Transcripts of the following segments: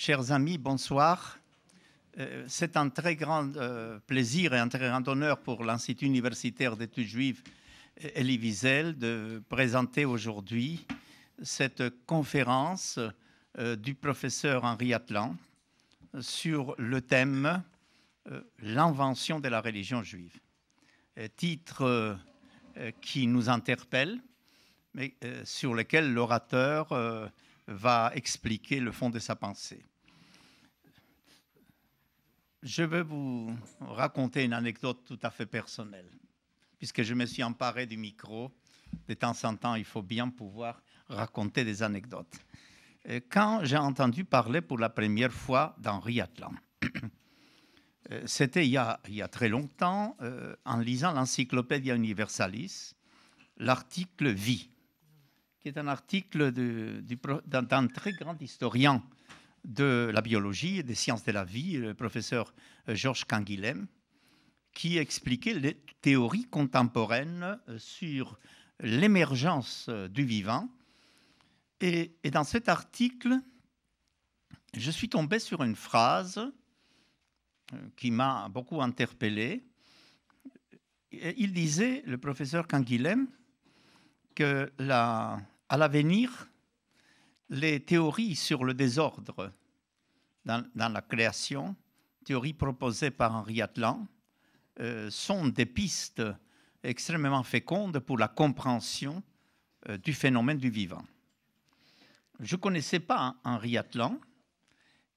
chers amis, bonsoir. Euh, c'est un très grand euh, plaisir et un très grand honneur pour l'Institut universitaire d'études juives Elie Wiesel de présenter aujourd'hui cette conférence euh, du professeur Henri Atlan sur le thème L'invention de la religion juive. Titre qui nous interpelle, mais sur lequel l'orateur va expliquer le fond de sa pensée. Je vais vous raconter une anecdote tout à fait personnelle, puisque je me suis emparé du micro. De temps en temps, il faut bien pouvoir raconter des anecdotes. Euh, quand j'ai entendu parler pour la première fois d'Henri Atlan, euh, c'était il, y a très longtemps, euh, en lisant l'Encyclopédia Universalis, l'article Vie, qui est un article d'un très grand historien de la biologie et des sciences de la vie, le professeur euh, Georges Canguilhem, qui expliquait les théories contemporaines euh, sur l'émergence euh, du vivant. Et, dans cet article, je suis tombé sur une phrase qui m'a beaucoup interpellé. Il disait, le professeur Canguilhem, que à l'avenir, les théories sur le désordre dans, la création, théories proposées par Henri Atlan, euh, sont des pistes extrêmement fécondes pour la compréhension euh, du phénomène du vivant. Je ne connaissais pas Henri Atlan,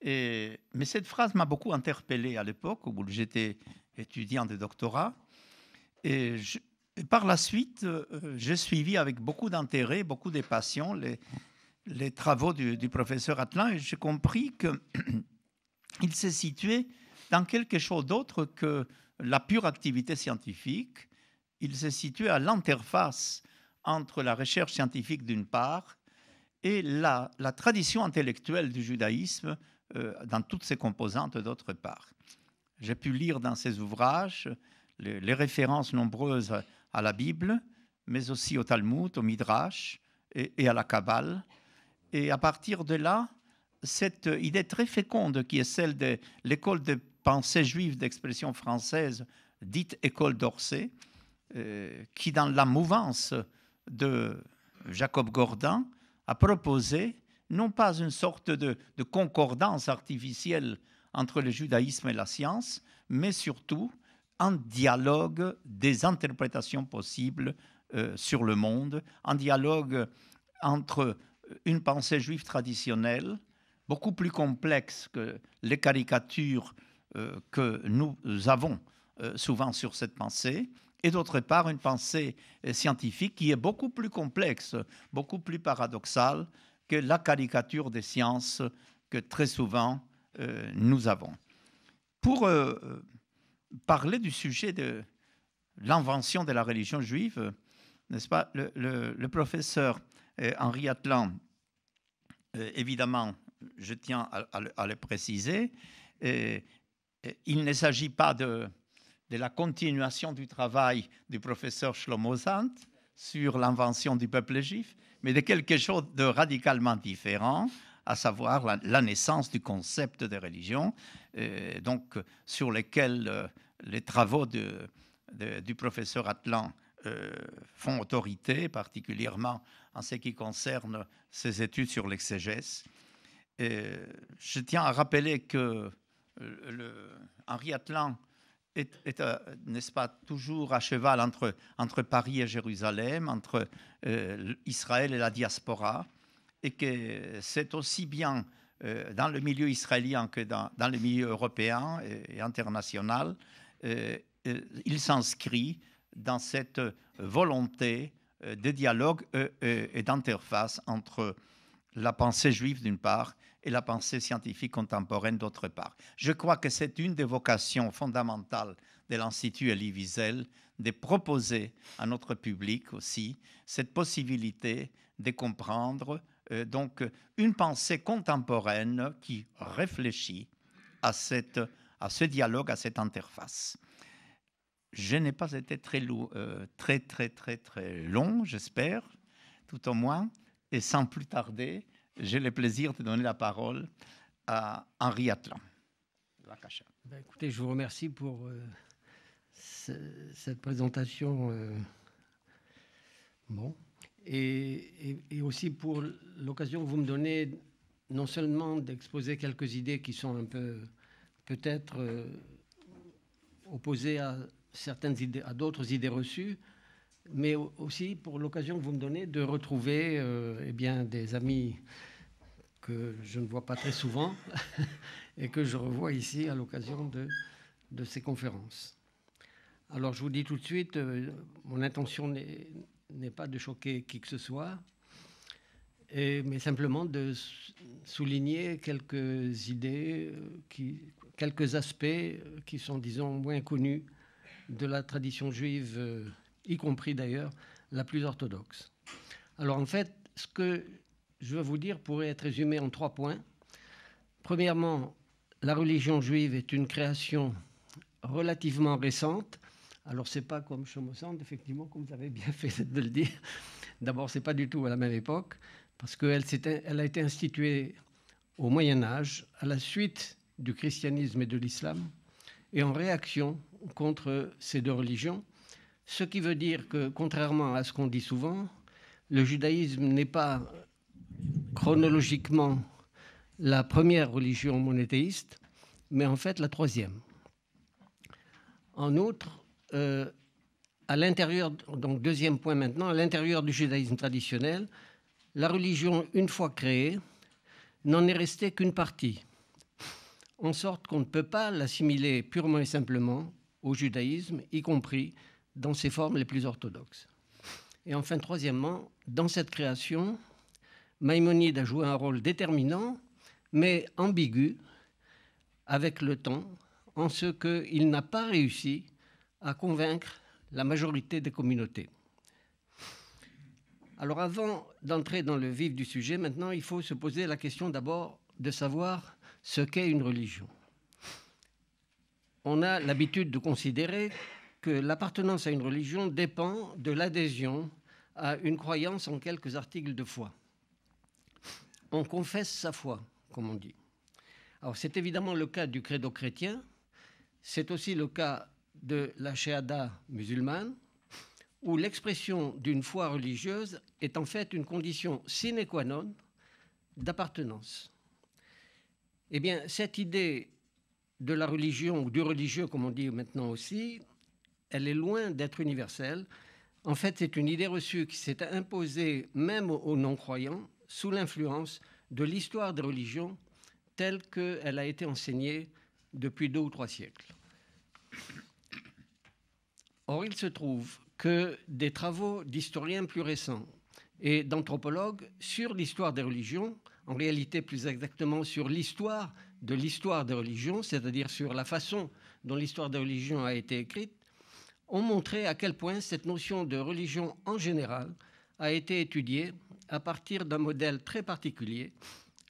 et, mais cette phrase m'a beaucoup interpellé à l'époque où j'étais étudiant de doctorat. Et, je, par la suite, euh, j'ai suivi avec beaucoup d'intérêt, beaucoup de passion les, les travaux du, professeur Atlan et j'ai compris qu'il s'est situé dans quelque chose d'autre que la pure activité scientifique. Il se situait à l'interface entre la recherche scientifique d'une part et la, tradition intellectuelle du judaïsme euh, dans toutes ses composantes d'autre part. J'ai pu lire dans ses ouvrages les, références nombreuses à la Bible, mais aussi au Talmud, au Midrash et, et à la Kabbale, et à partir de là, cette idée très féconde qui est celle de l'école de pensée juive d'expression française, dite école d'Orsay, euh, qui, dans la mouvance de Jacob Gordon a proposé non pas une sorte de, concordance artificielle entre le judaïsme et la science, mais surtout un dialogue des interprétations possibles euh, sur le monde, un dialogue entre une pensée juive traditionnelle, beaucoup plus complexe que les caricatures euh, que nous avons euh, souvent sur cette pensée, et d'autre part une pensée euh, scientifique qui est beaucoup plus complexe, beaucoup plus paradoxale que la caricature des sciences que très souvent nous avons. Pour parler du sujet de l'invention de la religion juive, n'est-ce pas, le professeur Henri euh, Atlan, euh, évidemment, je tiens à, le préciser, euh, il ne s'agit pas de, la continuation du travail du professeur Shlomo sur l'invention du peuple juif, mais de quelque chose de radicalement différent, à savoir la, naissance du concept de religion, donc sur lequel les travaux du professeur Atlan font autorité, particulièrement en ce qui concerne ses études sur l'exégèse. je tiens à rappeler que euh, le, Henri Atlan est, euh, n'est-ce pas, toujours à cheval entre, entre Paris et Jérusalem, entre euh, Israël et la diaspora, et que c'est aussi bien dans le milieu israélien que dans, dans le milieu européen et, international, il s'inscrit dans cette volonté euh, de dialogue euh, euh, et d'interface entre la pensée juive d'une part et la pensée scientifique contemporaine d'autre part. Je crois que c'est une des vocations fondamentales de l'Institut Elie Wiesel de proposer à notre public aussi cette possibilité de comprendre donc une pensée contemporaine qui réfléchit à, cette, à ce dialogue, à cette interface. Je n'ai pas été très, long, euh, très, très, très, très long, j'espère, tout au moins. Et sans plus tarder, j'ai le plaisir de donner la parole à Henri Atlan. Bah, écoutez, je vous remercie pour euh, cette présentation. Euh, bon. Et, aussi pour l'occasion que vous me donnez non seulement d'exposer quelques idées qui sont un peu peut-être opposées à certaines idées, à d'autres idées reçues, mais aussi pour l'occasion que vous me donnez de retrouver euh, eh bien, des amis que je ne vois pas très souvent et que je revois ici à l'occasion de, ces conférences. Alors je vous dis tout de suite, euh, mon intention n'est pas de choquer qui que ce soit, mais simplement de souligner quelques idées, euh, quelques aspects qui sont, disons, moins connus de la tradition juive, euh, y compris d'ailleurs la plus orthodoxe. Alors en fait, ce que je veux vous dire pourrait être résumé en trois points. Premièrement, la religion juive est une création relativement récente. Alors ce n'est pas comme Chomosand, effectivement, comme vous avez bien fait de le dire. D'abord, ce n'est pas du tout à la même époque, parce qu'elle elle a été instituée au Moyen Âge, à la suite du christianisme et de l'islam, et en réaction contre ces deux religions, ce qui veut dire que, contrairement à ce qu'on dit souvent, le judaïsme n'est pas chronologiquement la première religion monothéiste, mais en fait la troisième. En outre, euh, à l'intérieur, donc deuxième point maintenant, à l'intérieur du judaïsme traditionnel, la religion, une fois créée, n'en est restée qu'une partie en sorte qu'on ne peut pas l'assimiler purement et simplement au judaïsme, y compris dans ses formes les plus orthodoxes. Et enfin, troisièmement, dans cette création, Maïmonide a joué un rôle déterminant, mais ambigu, avec le temps, en ce qu'il n'a pas réussi à convaincre la majorité des communautés. Alors avant d'entrer dans le vif du sujet, maintenant, il faut se poser la question d'abord de savoir ce qu'est une religion. On a l'habitude de considérer que l'appartenance à une religion dépend de l'adhésion à une croyance en quelques articles de foi. On confesse sa foi, comme on dit. Alors c'est évidemment le cas du credo chrétien, c'est aussi le cas de la shahada musulmane, où l'expression d'une foi religieuse est en fait une condition sine qua non d'appartenance. Eh bien, cette idée de la religion, ou du religieux, comme on dit maintenant aussi, elle est loin d'être universelle. En fait, c'est une idée reçue qui s'est imposée même aux non-croyants sous l'influence de l'histoire des religions telle qu'elle a été enseignée depuis deux ou trois siècles. Or, il se trouve que des travaux d'historiens plus récents et d'anthropologues sur l'histoire des religions en réalité plus exactement sur l'histoire de l'histoire des religions, c'est-à-dire sur la façon dont l'histoire des religions a été écrite, ont montré à quel point cette notion de religion en général a été étudiée à partir d'un modèle très particulier,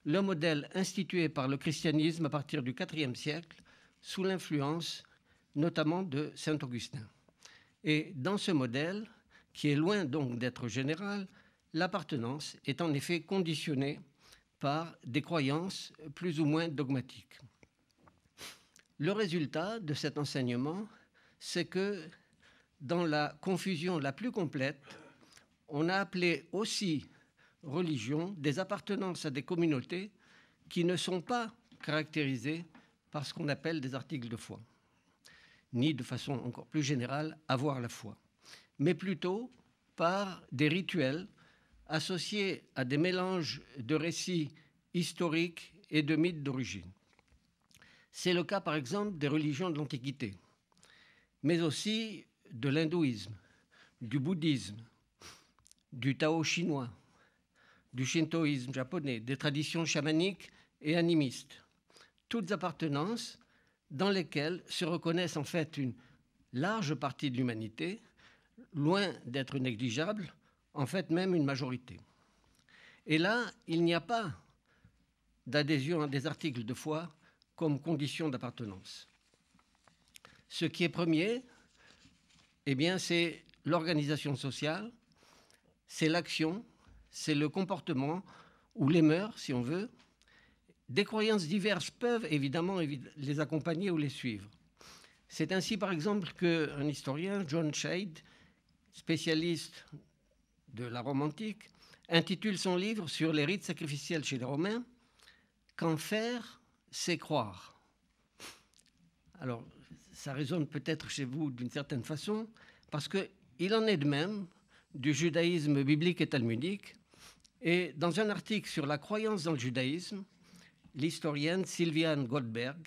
le modèle institué par le christianisme à partir du IVe siècle, sous l'influence notamment de Saint Augustin. Et dans ce modèle, qui est loin donc d'être général, l'appartenance est en effet conditionnée par des croyances plus ou moins dogmatiques. Le résultat de cet enseignement, c'est que dans la confusion la plus complète, on a appelé aussi religion des appartenances à des communautés qui ne sont pas caractérisées par ce qu'on appelle des articles de foi, ni de façon encore plus générale avoir la foi, mais plutôt par des rituels associés à des mélanges de récits historiques et de mythes d'origine. C'est le cas par exemple des religions de l'Antiquité, mais aussi de l'hindouisme, du bouddhisme, du Tao chinois, du shintoïsme japonais, des traditions chamaniques et animistes, toutes appartenances dans lesquelles se reconnaissent en fait une large partie de l'humanité, loin d'être négligeable, en fait même une majorité. Et là, il n'y a pas d'adhésion à des articles de foi comme condition d'appartenance. Ce qui est premier, eh bien, c'est l'organisation sociale, c'est l'action, c'est le comportement ou les mœurs, si on veut. Des croyances diverses peuvent évidemment les accompagner ou les suivre. C'est ainsi, par exemple, qu'un historien, John Shade, spécialiste de la Rome antique, intitule son livre sur les rites sacrificiels chez les Romains Qu'en faire, c'est croire. Alors, ça résonne peut-être chez vous d'une certaine façon, parce qu'il en est de même du judaïsme biblique et talmudique. Et dans un article sur la croyance dans le judaïsme, l'historienne Sylviane Goldberg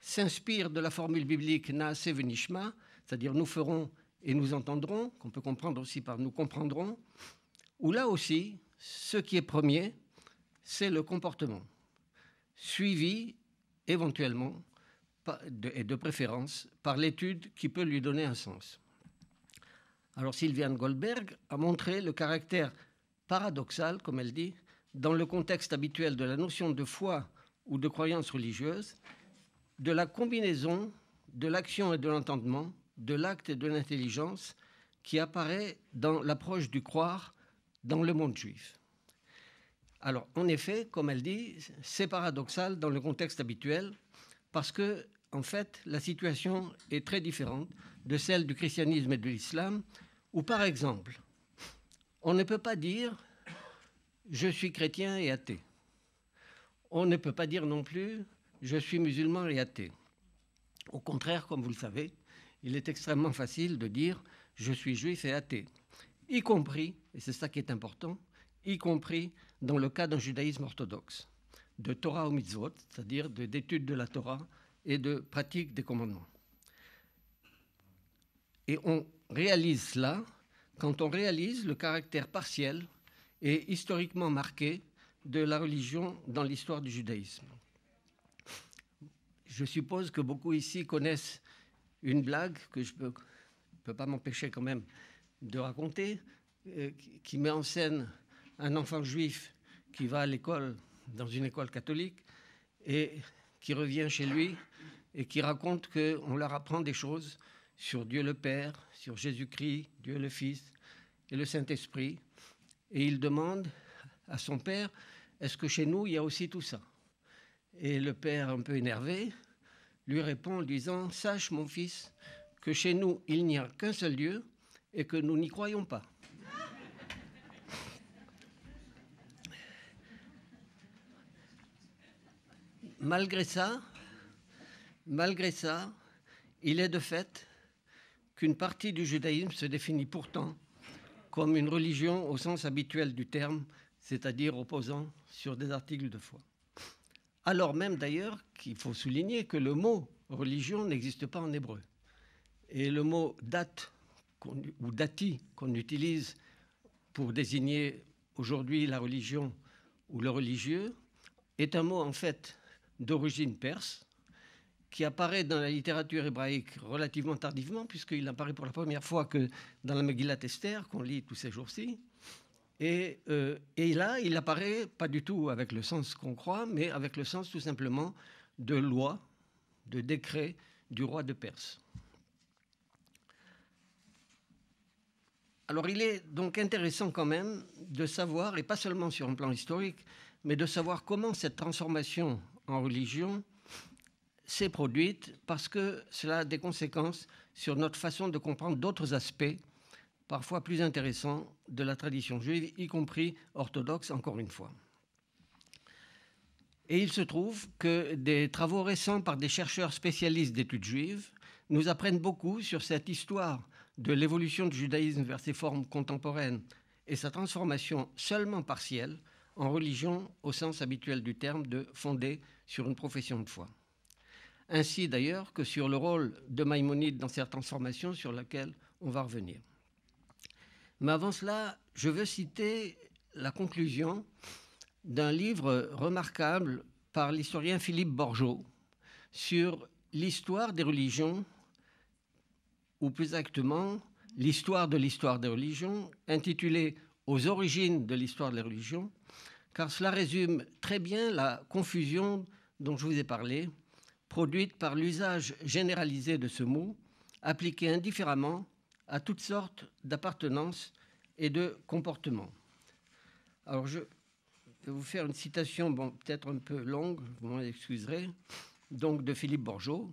s'inspire de la formule biblique Naasevenishma Venishma, c'est-à-dire nous ferons et nous entendrons, qu'on peut comprendre aussi par nous comprendrons, où là aussi, ce qui est premier, c'est le comportement, suivi éventuellement, et de préférence, par l'étude qui peut lui donner un sens. Alors Sylviane Goldberg a montré le caractère paradoxal, comme elle dit, dans le contexte habituel de la notion de foi ou de croyance religieuse, de la combinaison de l'action et de l'entendement de l'acte de l'intelligence qui apparaît dans l'approche du croire dans le monde juif. Alors, en effet, comme elle dit, c'est paradoxal dans le contexte habituel, parce que, en fait, la situation est très différente de celle du christianisme et de l'islam, où, par exemple, on ne peut pas dire je suis chrétien et athée. On ne peut pas dire non plus je suis musulman et athée. Au contraire, comme vous le savez, il est extrêmement facile de dire je suis juif et athée, y compris, et c'est ça qui est important, y compris dans le cas d'un judaïsme orthodoxe, de Torah au mitzvot, c'est-à-dire d'études de la Torah et de pratique des commandements. Et on réalise cela quand on réalise le caractère partiel et historiquement marqué de la religion dans l'histoire du judaïsme. Je suppose que beaucoup ici connaissent une blague que je ne peux, pas m'empêcher quand même de raconter, euh, qui met en scène un enfant juif qui va à l'école, dans une école catholique, et qui revient chez lui et qui raconte qu'on leur apprend des choses sur Dieu le Père, sur Jésus-Christ, Dieu le Fils et le Saint-Esprit. Et il demande à son père, est-ce que chez nous, il y a aussi tout ça Et le père, un peu énervé, lui répond en disant Sache, mon fils, que chez nous, il n'y a qu'un seul Dieu et que nous n'y croyons pas. malgré ça, malgré ça, il est de fait qu'une partie du judaïsme se définit pourtant comme une religion au sens habituel du terme, c'est-à-dire opposant sur des articles de foi. Alors même d'ailleurs qu'il faut souligner que le mot religion n'existe pas en hébreu. Et le mot date ou dati qu'on utilise pour désigner aujourd'hui la religion ou le religieux est un mot en fait d'origine perse qui apparaît dans la littérature hébraïque relativement tardivement puisqu'il apparaît pour la première fois que dans la Megillat Esther qu'on lit tous ces jours-ci euh, et, là, il apparaît pas du tout avec le sens qu'on croit, mais avec le sens tout simplement de loi, de décret du roi de Perse. Alors il est donc intéressant quand même de savoir, et pas seulement sur un plan historique, mais de savoir comment cette transformation en religion s'est produite, parce que cela a des conséquences sur notre façon de comprendre d'autres aspects parfois plus intéressant de la tradition juive, y compris orthodoxe encore une fois. Et il se trouve que des travaux récents par des chercheurs spécialistes d'études juives nous apprennent beaucoup sur cette histoire de l'évolution du judaïsme vers ses formes contemporaines et sa transformation seulement partielle en religion au sens habituel du terme de fondée sur une profession de foi. Ainsi d'ailleurs que sur le rôle de Maïmonide dans cette transformation sur laquelle on va revenir. Mais avant cela, je veux citer la conclusion d'un livre remarquable par l'historien Philippe Borgeot sur l'histoire des religions, ou plus exactement l'histoire de l'histoire des religions, intitulé Aux origines de l'histoire des religions, car cela résume très bien la confusion dont je vous ai parlé, produite par l'usage généralisé de ce mot, appliqué indifféremment à toutes sortes d'appartenances et de comportements. Alors je vais vous faire une citation, bon, peut-être un peu longue, vous m'en excuserez, donc de Philippe Borgeot.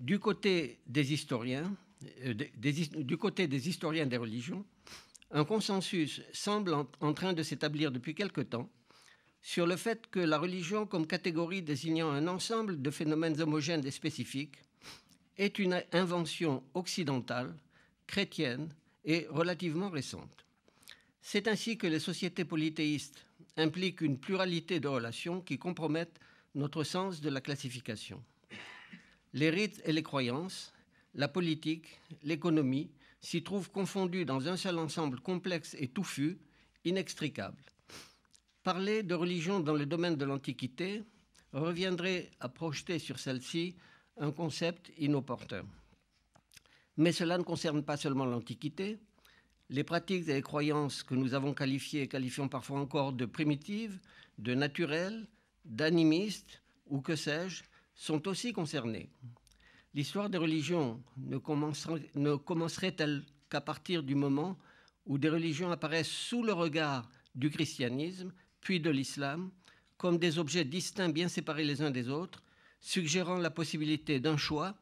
Du côté des historiens, euh, des, du côté des historiens des religions, un consensus semble en train de s'établir depuis quelque temps sur le fait que la religion comme catégorie désignant un ensemble de phénomènes homogènes et spécifiques est une invention occidentale, chrétienne et relativement récente. C'est ainsi que les sociétés polythéistes impliquent une pluralité de relations qui compromettent notre sens de la classification. Les rites et les croyances, la politique, l'économie s'y trouvent confondus dans un seul ensemble complexe et touffu, inextricable. Parler de religion dans le domaine de l'Antiquité reviendrait à projeter sur celle-ci un concept inopportun. Mais cela ne concerne pas seulement l'Antiquité. Les pratiques et les croyances que nous avons qualifiées et qualifions parfois encore de primitives, de naturelles, d'animistes ou que sais-je, sont aussi concernées. L'histoire des religions ne commencerait-elle qu'à partir du moment où des religions apparaissent sous le regard du christianisme, puis de l'islam, comme des objets distincts bien séparés les uns des autres, suggérant la possibilité d'un choix,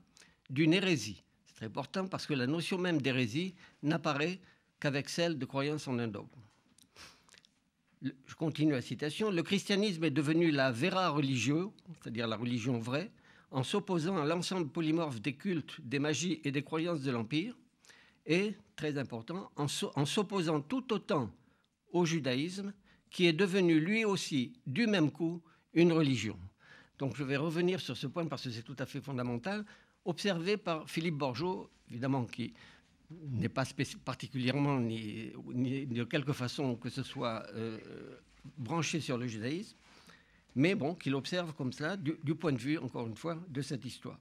d'une hérésie. C'est très important parce que la notion même d'hérésie n'apparaît qu'avec celle de croyance en un dogme. Je continue la citation. Le christianisme est devenu la vera religio, c'est-à-dire la religion vraie, en s'opposant à l'ensemble polymorphe des cultes, des magies et des croyances de l'Empire, et, très important, en s'opposant tout autant au judaïsme, qui est devenu lui aussi, du même coup, une religion donc je vais revenir sur ce point parce que c'est tout à fait fondamental, observé par Philippe Borgeot, évidemment, qui n'est pas particulièrement, ni, de quelque façon que ce soit euh, branché sur le judaïsme, mais bon, qu'il observe comme cela, du, point de vue, encore une fois, de cette histoire.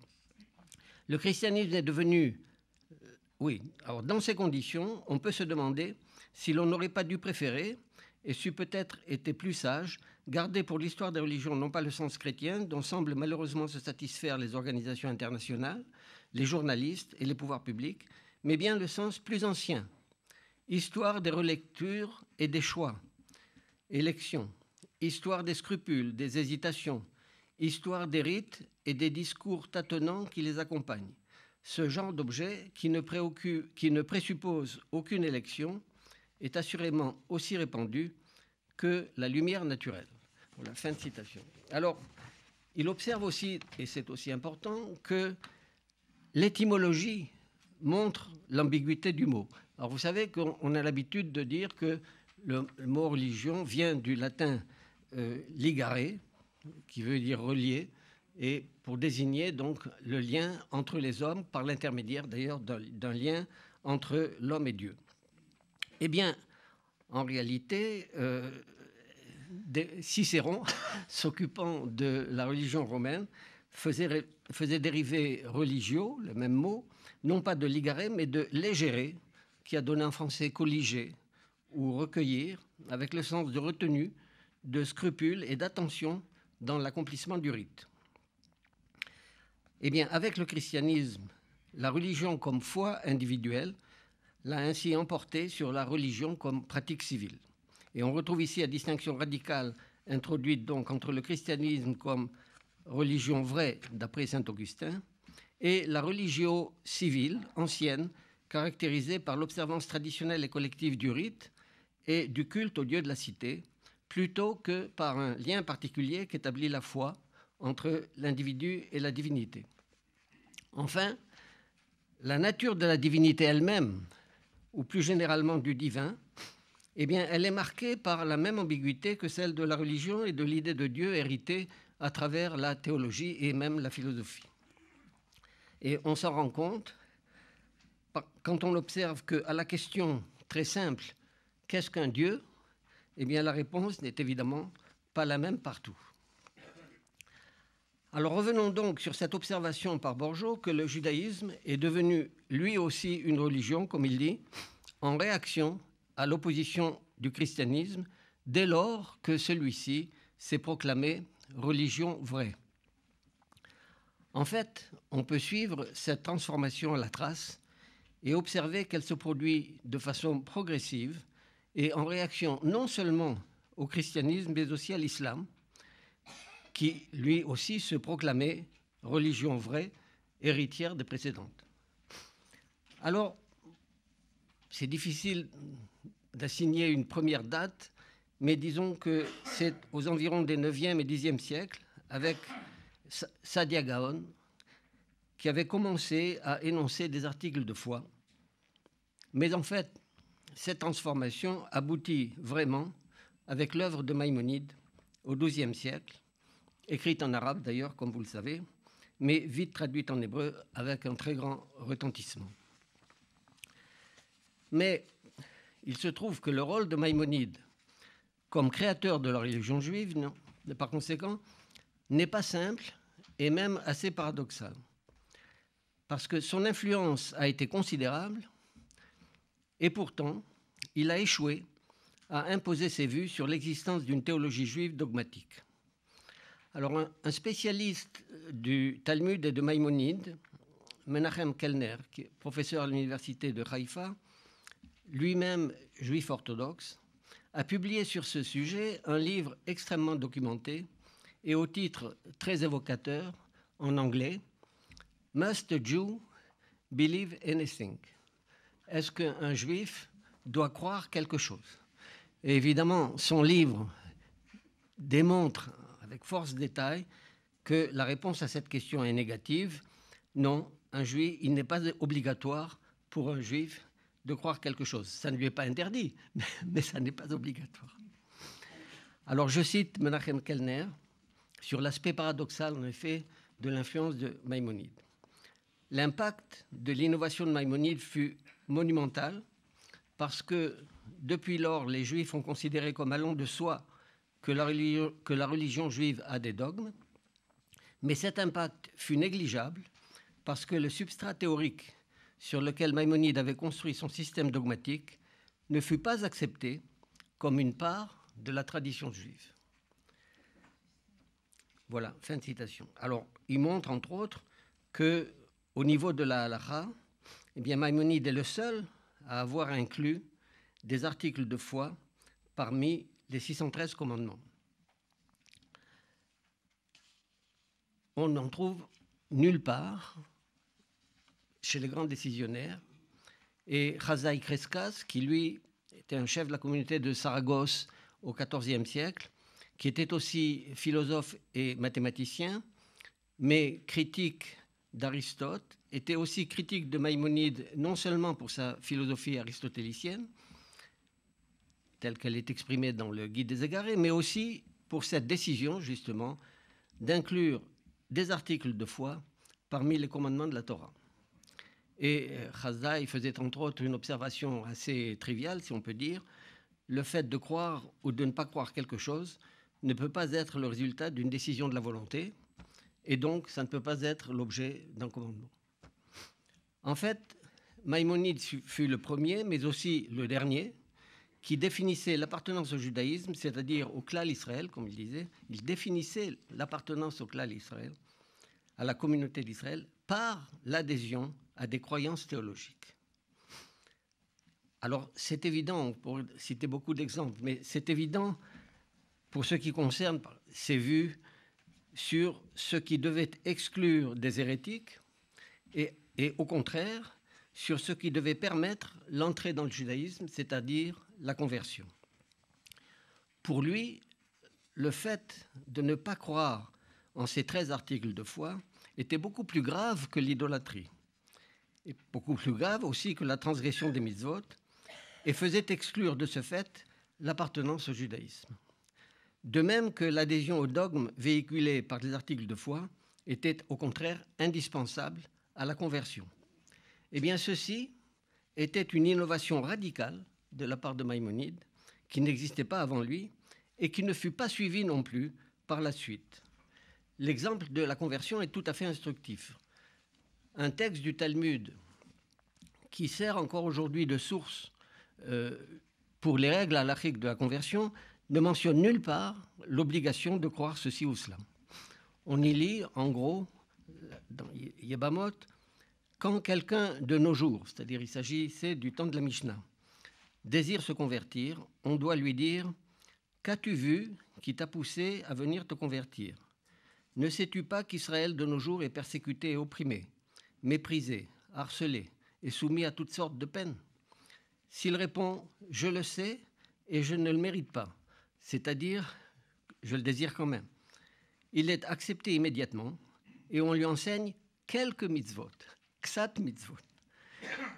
Le christianisme est devenu... Euh, oui, alors dans ces conditions, on peut se demander si l'on n'aurait pas dû préférer, et si peut-être était plus sage, garder pour l'histoire des religions non pas le sens chrétien dont semblent malheureusement se satisfaire les organisations internationales, les journalistes et les pouvoirs publics, mais bien le sens plus ancien, histoire des relectures et des choix, élections, histoire des scrupules, des hésitations, histoire des rites et des discours tâtonnants qui les accompagnent. Ce genre d'objet qui, ne qui ne présuppose aucune élection est assurément aussi répandu que la lumière naturelle fin de citation. Alors, il observe aussi, et c'est aussi important, que l'étymologie montre l'ambiguïté du mot. Alors, vous savez qu'on a l'habitude de dire que le mot religion vient du latin euh, ligare, qui veut dire relier, et pour désigner donc le lien entre les hommes par l'intermédiaire d'ailleurs d'un lien entre l'homme et Dieu. Eh bien, en réalité, euh, Cicéron, s'occupant de la religion romaine, faisait, faisait dériver religio, le même mot, non pas de ligare, mais de légérer, qui a donné en français colliger ou recueillir, avec le sens de retenue, de scrupule et d'attention dans l'accomplissement du rite. Eh bien, avec le christianisme, la religion comme foi individuelle l'a ainsi emporté sur la religion comme pratique civile. Et on retrouve ici la distinction radicale introduite donc entre le christianisme comme religion vraie, d'après saint Augustin, et la religio civile, ancienne, caractérisée par l'observance traditionnelle et collective du rite et du culte au dieu de la cité, plutôt que par un lien particulier qu'établit la foi entre l'individu et la divinité. Enfin, la nature de la divinité elle-même, ou plus généralement du divin, eh elle est marquée par la même ambiguïté que celle de la religion et de l'idée de Dieu héritée à travers la théologie et même la philosophie. Et on s'en rend compte quand on observe qu'à la question très simple, qu'est-ce qu'un Dieu Eh bien, la réponse n'est évidemment pas la même partout. Alors revenons donc sur cette observation par Bourgeot que le judaïsme est devenu lui aussi une religion, comme il dit, en réaction à l'opposition du christianisme dès lors que celui-ci s'est proclamé religion vraie. En fait, on peut suivre cette transformation à la trace et observer qu'elle se produit de façon progressive et en réaction non seulement au christianisme, mais aussi à l'islam, qui lui aussi se proclamait religion vraie, héritière des précédentes. Alors, c'est difficile d'assigner une première date, mais disons que c'est aux environs des 9e et 10e siècles, avec Sadia Gaon, qui avait commencé à énoncer des articles de foi. Mais en fait, cette transformation aboutit vraiment avec l'œuvre de Maïmonide au XIIe siècle, écrite en arabe d'ailleurs, comme vous le savez, mais vite traduite en hébreu avec un très grand retentissement. Mais il se trouve que le rôle de Maïmonide, comme créateur de la religion juive, non, par conséquent, n'est pas simple et même assez paradoxal. Parce que son influence a été considérable et pourtant, il a échoué à imposer ses vues sur l'existence d'une théologie juive dogmatique. Alors, un, spécialiste du Talmud et de Maïmonide, Menachem Kellner, qui est professeur à l'université de Haïfa, lui-même juif orthodoxe, a publié sur ce sujet un livre extrêmement documenté et au titre très évocateur en anglais Must a Jew believe anything Est-ce qu'un juif doit croire quelque chose Évidemment, son livre démontre avec force détail que la réponse à cette question est négative. Non, un juif, il n'est pas obligatoire pour un juif de croire quelque chose. Ça ne lui est pas interdit, mais ça n'est pas obligatoire. Alors je cite Menachem Kellner sur l'aspect paradoxal, en effet, de l'influence de Maïmonide. L'impact de l'innovation de Maïmonide fut monumental parce que depuis lors, les Juifs ont considéré comme allant de soi que la, que la religion juive a des dogmes, mais cet impact fut négligeable parce que le substrat théorique sur lequel Maïmonide avait construit son système dogmatique, ne fut pas accepté comme une part de la tradition juive. Voilà, fin de citation. Alors, il montre entre autres que, au niveau de la halakha, eh bien, Maïmonide est le seul à avoir inclus des articles de foi parmi les 613 commandements. On n'en trouve nulle part chez les grands décisionnaires, et Razaï Kreskas, qui lui était un chef de la communauté de Saragosse au XIVe siècle, qui était aussi philosophe et mathématicien, mais critique d'Aristote, était aussi critique de Maïmonide non seulement pour sa philosophie aristotélicienne, telle qu'elle est exprimée dans le Guide des égarés, mais aussi pour cette décision, justement, d'inclure des articles de foi parmi les commandements de la Torah. Et euh, Khazai faisait entre autres une observation assez triviale, si on peut dire. Le fait de croire ou de ne pas croire quelque chose ne peut pas être le résultat d'une décision de la volonté, et donc ça ne peut pas être l'objet d'un commandement. En fait, Maïmonide fut le premier, mais aussi le dernier, qui définissait l'appartenance au judaïsme, c'est-à-dire au clan Israël, comme il disait. Il définissait l'appartenance au clan Israël, à la communauté d'Israël, par l'adhésion à des croyances théologiques. Alors c'est évident, pour citer beaucoup d'exemples, mais c'est évident pour ce qui concerne ces vues sur ce qui devait exclure des hérétiques et, et au contraire sur ce qui devait permettre l'entrée dans le judaïsme, c'est-à-dire la conversion. Pour lui, le fait de ne pas croire en ces 13 articles de foi était beaucoup plus grave que l'idolâtrie et beaucoup plus grave aussi que la transgression des mitzvot, et faisait exclure de ce fait l'appartenance au judaïsme. De même que l'adhésion au dogme véhiculé par les articles de foi était au contraire indispensable à la conversion. Eh bien, ceci était une innovation radicale de la part de Maïmonide qui n'existait pas avant lui et qui ne fut pas suivie non plus par la suite. L'exemple de la conversion est tout à fait instructif un texte du Talmud qui sert encore aujourd'hui de source euh, pour les règles à halachiques de la conversion ne mentionne nulle part l'obligation de croire ceci ou cela. On y lit, en gros, dans Yebamot, quand quelqu'un de nos jours, c'est-à-dire il s'agissait du temps de la Mishnah, désire se convertir, on doit lui dire Qu'as-tu vu qui t'a poussé à venir te convertir Ne sais-tu pas qu'Israël de nos jours est persécuté et opprimé méprisé, harcelé et soumis à toutes sortes de peines S'il répond ⁇ Je le sais et je ne le mérite pas ⁇ c'est-à-dire ⁇ Je le désire quand même ⁇ il est accepté immédiatement et on lui enseigne quelques mitzvot, ksat mitzvot,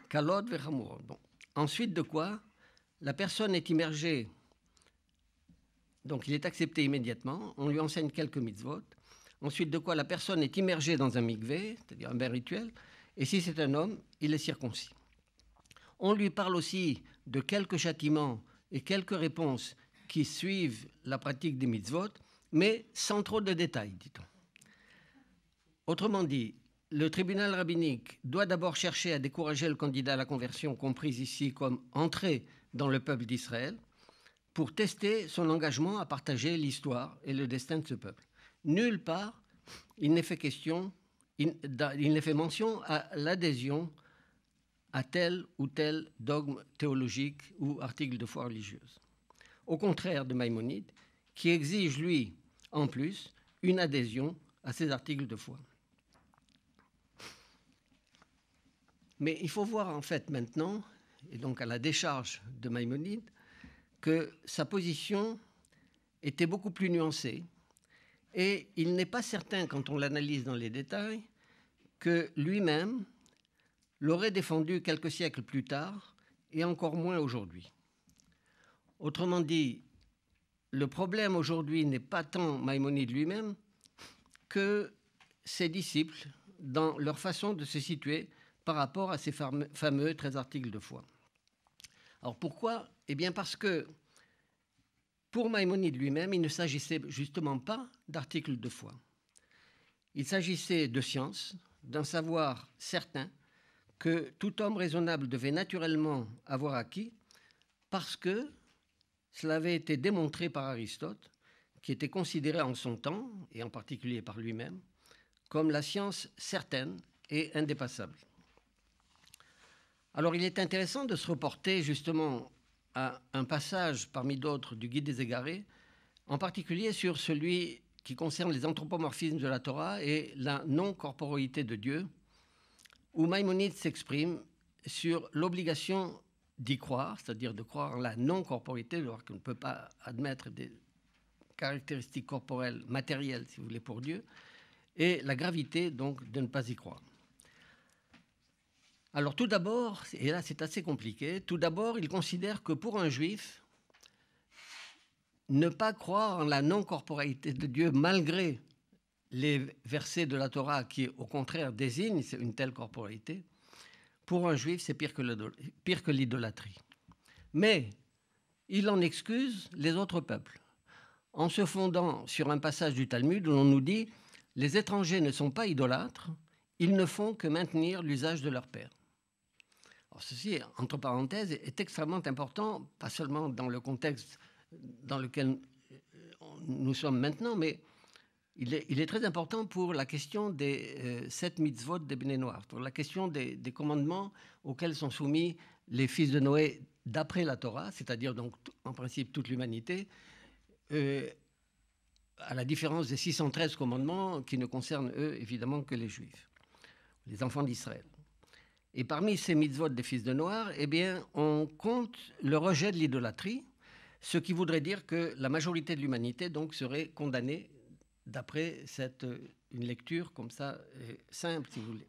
kalot vechamurot. Bon. Ensuite de quoi, la personne est immergée, donc il est accepté immédiatement, on lui enseigne quelques mitzvot, ensuite de quoi la personne est immergée dans un mikvé, c'est-à-dire un bain rituel, et si c'est un homme, il est circoncis. On lui parle aussi de quelques châtiments et quelques réponses qui suivent la pratique des mitzvot, mais sans trop de détails, dit-on. Autrement dit, le tribunal rabbinique doit d'abord chercher à décourager le candidat à la conversion, comprise ici comme entrée dans le peuple d'Israël, pour tester son engagement à partager l'histoire et le destin de ce peuple. Nulle part, il n'est fait question, il, fait mention à l'adhésion à tel ou tel dogme théologique ou article de foi religieuse. Au contraire de Maïmonide, qui exige, lui, en plus, une adhésion à ses articles de foi. Mais il faut voir en fait maintenant, et donc à la décharge de Maïmonide, que sa position était beaucoup plus nuancée, et il n'est pas certain, quand on l'analyse dans les détails, que lui-même l'aurait défendu quelques siècles plus tard, et encore moins aujourd'hui. Autrement dit, le problème aujourd'hui n'est pas tant Maïmonide lui-même que ses disciples dans leur façon de se situer par rapport à ces fameux 13 articles de foi. Alors pourquoi Eh bien parce que pour Maïmonide lui-même, il ne s'agissait justement pas d'articles de foi. Il s'agissait de science, d'un savoir certain que tout homme raisonnable devait naturellement avoir acquis parce que cela avait été démontré par Aristote, qui était considéré en son temps, et en particulier par lui-même, comme la science certaine et indépassable. Alors il est intéressant de se reporter justement à un passage parmi d'autres du Guide des égarés, en particulier sur celui qui concerne les anthropomorphismes de la Torah et la non corporalité de Dieu, où Maïmonide s'exprime sur l'obligation d'y croire, c'est-à-dire de croire en la non corporalité alors qu'on ne peut pas admettre des caractéristiques corporelles, matérielles, si vous voulez, pour Dieu, et la gravité, donc, de ne pas y croire. Alors tout d'abord, et là c'est assez compliqué, tout d'abord il considère que pour un juif, ne pas croire en la non-corporalité de Dieu malgré les versets de la Torah qui au contraire désignent une telle corporalité, pour un juif c'est pire que l'idolâtrie. Mais il en excuse les autres peuples en se fondant sur un passage du Talmud où l'on nous dit ⁇ Les étrangers ne sont pas idolâtres, ils ne font que maintenir l'usage de leur père ⁇ ceci, entre parenthèses, est extrêmement important, pas seulement dans le contexte dans lequel euh, nous sommes maintenant, mais il est, il très important pour la question des euh, sept mitzvot des Béné Noirs, pour la question des, commandements auxquels sont soumis les fils de Noé d'après la Torah, c'est-à-dire donc en principe toute l'humanité, euh, à la différence des 613 commandements qui ne concernent eux évidemment que les Juifs, les enfants d'Israël. Et parmi ces mitzvot des fils de Noir, eh bien, on compte le rejet de l'idolâtrie, ce qui voudrait dire que la majorité de l'humanité donc serait condamnée d'après cette euh, une lecture comme ça euh, simple, si vous voulez.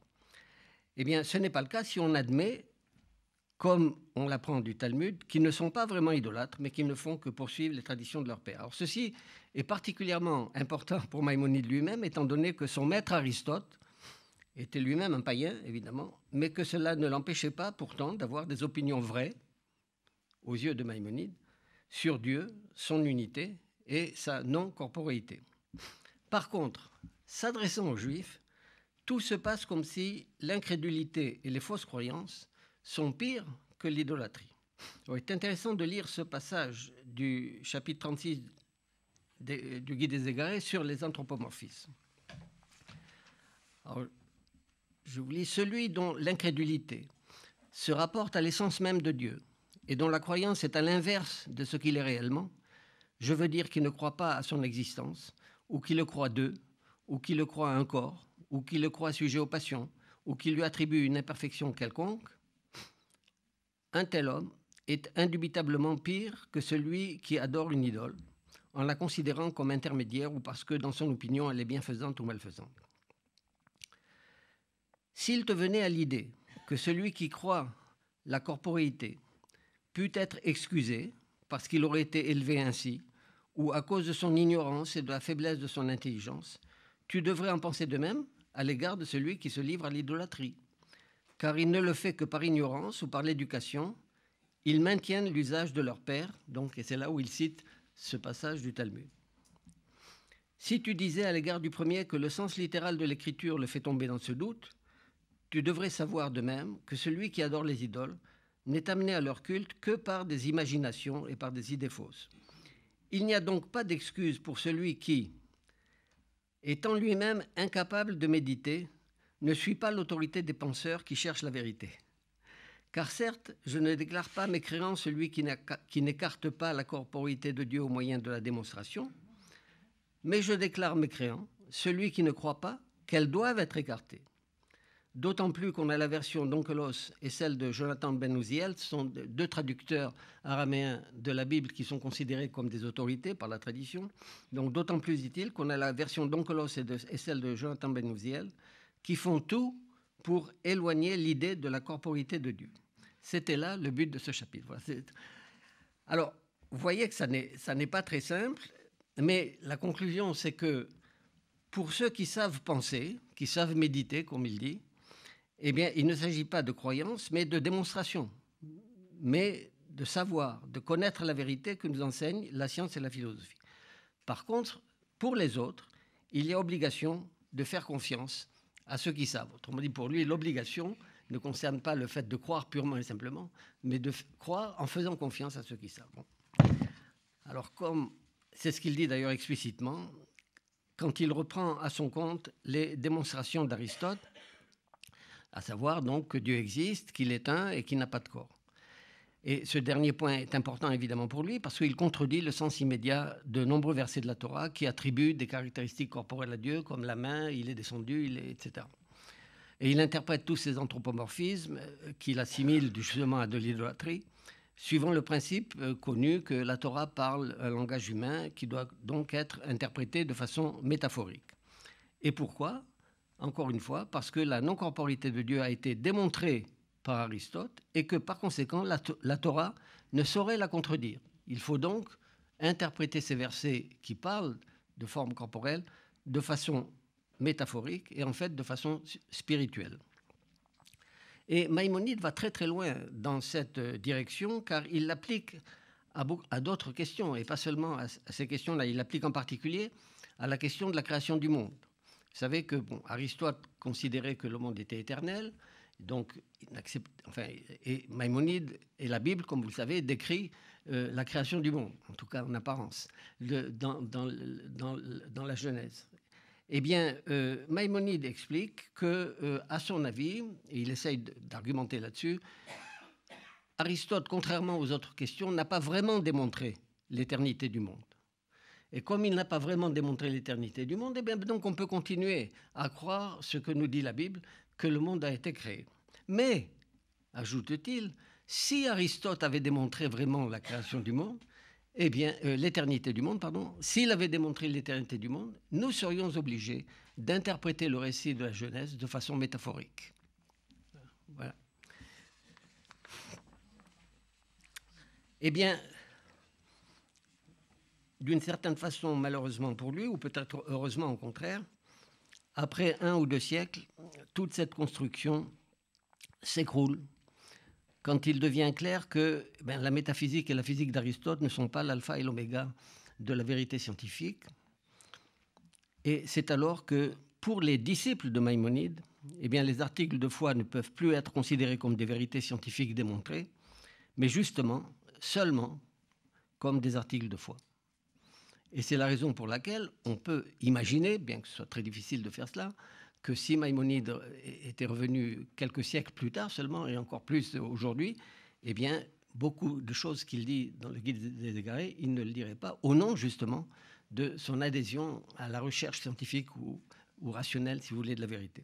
Eh bien, ce n'est pas le cas si on admet, comme on l'apprend du Talmud, qu'ils ne sont pas vraiment idolâtres, mais qu'ils ne font que poursuivre les traditions de leur père. Alors ceci est particulièrement important pour Maïmonide lui-même, étant donné que son maître Aristote était lui-même un païen, évidemment, mais que cela ne l'empêchait pas pourtant d'avoir des opinions vraies, aux yeux de Maïmonide, sur Dieu, son unité et sa non-corporéité. Par contre, s'adressant aux Juifs, tout se passe comme si l'incrédulité et les fausses croyances sont pires que l'idolâtrie. Il oh, est intéressant de lire ce passage du chapitre 36 du Guide des égarés sur les anthropomorphismes je vous celui dont l'incrédulité se rapporte à l'essence même de Dieu et dont la croyance est à l'inverse de ce qu'il est réellement, je veux dire qu'il ne croit pas à son existence, ou qu'il le croit d'eux, ou qu'il le croit à un corps, ou qu'il le croit sujet aux passions, ou qu'il lui attribue une imperfection quelconque, un tel homme est indubitablement pire que celui qui adore une idole, en la considérant comme intermédiaire ou parce que, dans son opinion, elle est bienfaisante ou malfaisante. S'il te venait à l'idée que celui qui croit la corporéité pût être excusé parce qu'il aurait été élevé ainsi, ou à cause de son ignorance et de la faiblesse de son intelligence, tu devrais en penser de même à l'égard de celui qui se livre à l'idolâtrie, car il ne le fait que par ignorance ou par l'éducation, ils maintiennent l'usage de leur père, donc, et c'est là où il cite ce passage du Talmud. Si tu disais à l'égard du premier que le sens littéral de l'écriture le fait tomber dans ce doute, tu devrais savoir de même que celui qui adore les idoles n'est amené à leur culte que par des imaginations et par des idées fausses. Il n'y a donc pas d'excuse pour celui qui, étant lui-même incapable de méditer, ne suit pas l'autorité des penseurs qui cherchent la vérité. Car certes, je ne déclare pas mécréant celui qui n'écarte pas la corporité de Dieu au moyen de la démonstration, mais je déclare mécréant celui qui ne croit pas qu'elles doivent être écartées. D'autant plus qu'on a la version d'Onkelos et celle de Jonathan Benouziel, ce sont deux traducteurs araméens de la Bible qui sont considérés comme des autorités par la tradition. Donc d'autant plus utile qu'on a la version d'Onkelos et, celle de Jonathan Benouziel qui font tout pour éloigner l'idée de la corporité de Dieu. C'était là le but de ce chapitre. Alors, vous voyez que ça n'est pas très simple, mais la conclusion, c'est que pour ceux qui savent penser, qui savent méditer, comme il dit, eh bien, il ne s'agit pas de croyance, mais de démonstration, mais de savoir, de connaître la vérité que nous enseignent la science et la philosophie. Par contre, pour les autres, il y a obligation de faire confiance à ceux qui savent. Autrement dit, pour lui, l'obligation ne concerne pas le fait de croire purement et simplement, mais de croire en faisant confiance à ceux qui savent. Alors, comme c'est ce qu'il dit d'ailleurs explicitement, quand il reprend à son compte les démonstrations d'Aristote, à savoir donc que Dieu existe, qu'il est un et qu'il n'a pas de corps. Et ce dernier point est important évidemment pour lui parce qu'il contredit le sens immédiat de nombreux versets de la Torah qui attribuent des caractéristiques corporelles à Dieu comme la main, il est descendu, il est, etc. Et il interprète tous ces anthropomorphismes euh, qu'il assimile justement à de l'idolâtrie, suivant le principe euh, connu que la Torah parle un langage humain qui doit donc être interprété de façon métaphorique. Et pourquoi encore une fois, parce que la non-corporité de Dieu a été démontrée par Aristote et que par conséquent la, Torah ne saurait la contredire. Il faut donc interpréter ces versets qui parlent de forme corporelle de façon métaphorique et en fait de façon spirituelle. Et Maïmonide va très très loin dans cette euh, direction car il l'applique à, d'autres questions et pas seulement à ces questions-là. Il l'applique en particulier à la question de la création du monde. Vous savez que Aristote considérait que le monde était éternel, donc il accepte, enfin, et Maïmonide et la Bible, comme vous le savez, décrit euh, la création du monde, en tout cas en apparence, dans, la Genèse. Eh bien, euh, Maïmonide explique que, euh, à son avis, et il essaye d'argumenter là-dessus, Aristote, contrairement aux autres questions, n'a pas vraiment démontré l'éternité du monde. Et comme il n'a pas vraiment démontré l'éternité du monde, eh donc on peut continuer à croire ce que nous dit la Bible, que le monde a été créé. Mais, ajoute-t-il, si Aristote avait démontré vraiment la création du monde, eh bien, euh, l'éternité du monde, pardon, s'il avait démontré l'éternité du monde, nous serions obligés d'interpréter le récit de la Genèse de façon métaphorique. Voilà. Eh bien, d'une certaine façon, malheureusement pour lui, ou peut-être heureusement au contraire, après un ou deux siècles, toute cette construction s'écroule quand il devient clair que ben, la métaphysique et la physique d'Aristote ne sont pas l'alpha et l'oméga de la vérité scientifique. Et c'est alors que pour les disciples de Maïmonide, eh bien, les articles de foi ne peuvent plus être considérés comme des vérités scientifiques démontrées, mais justement, seulement comme des articles de foi. Et c'est la raison pour laquelle on peut imaginer, bien que ce soit très difficile de faire cela, que si Maïmonide était revenu quelques siècles plus tard seulement, et encore plus aujourd'hui, eh bien, beaucoup de choses qu'il dit dans le Guide des égarés, il ne le dirait pas, au nom justement de son adhésion à la recherche scientifique ou, ou rationnelle, si vous voulez, de la vérité.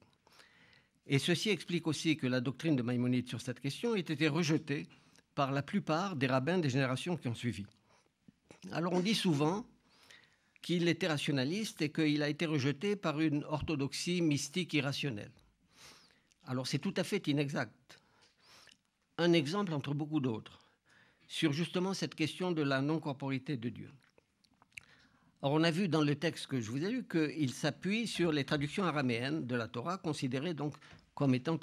Et ceci explique aussi que la doctrine de Maïmonide sur cette question ait été rejetée par la plupart des rabbins des générations qui ont suivi. Alors on dit souvent, qu'il était rationaliste et qu'il a été rejeté par une orthodoxie mystique irrationnelle. Alors c'est tout à fait inexact. Un exemple entre beaucoup d'autres sur justement cette question de la non-corporité de Dieu. Or, on a vu dans le texte que je vous ai lu qu'il s'appuie sur les traductions araméennes de la Torah, considérées donc comme, étant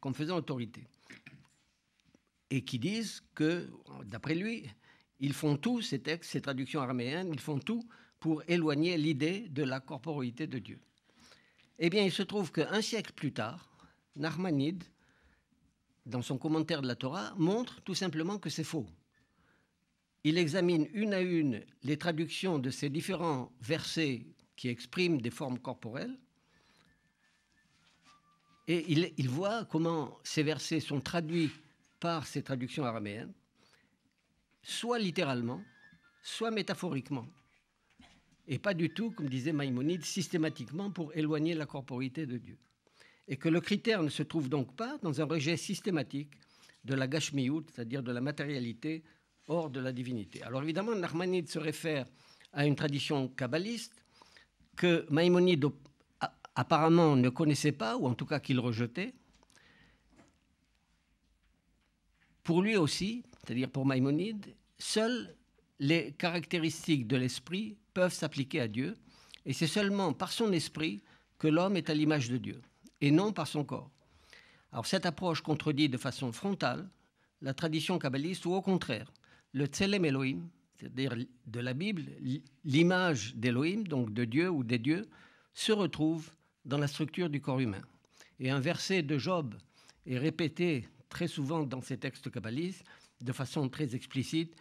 comme faisant autorité. Et qui disent que, d'après lui, ils font tout, ces textes, ces traductions araméennes, ils font tout pour éloigner l'idée de la corporalité de Dieu. Eh bien, il se trouve qu'un siècle plus tard, Narmanide, dans son commentaire de la Torah, montre tout simplement que c'est faux. Il examine une à une les traductions de ces différents versets qui expriment des formes corporelles, et il voit comment ces versets sont traduits par ces traductions araméennes soit littéralement, soit métaphoriquement, et pas du tout, comme disait Maïmonide, systématiquement pour éloigner la corporité de Dieu. Et que le critère ne se trouve donc pas dans un rejet systématique de la gashmiut, c'est-à-dire de la matérialité hors de la divinité. Alors évidemment, Narmanide se réfère à une tradition kabbaliste que Maïmonide apparemment ne connaissait pas, ou en tout cas qu'il rejetait. Pour lui aussi, c'est-à-dire pour Maïmonide, seules les caractéristiques de l'esprit peuvent s'appliquer à Dieu, et c'est seulement par son esprit que l'homme est à l'image de Dieu, et non par son corps. Alors cette approche contredit de façon frontale la tradition kabbaliste, ou au contraire, le Tselem Elohim, c'est-à-dire de la Bible, l'image d'Elohim, donc de Dieu ou des dieux, se retrouve dans la structure du corps humain. Et un verset de Job est répété très souvent dans ces textes kabbalistes, de façon très explicite,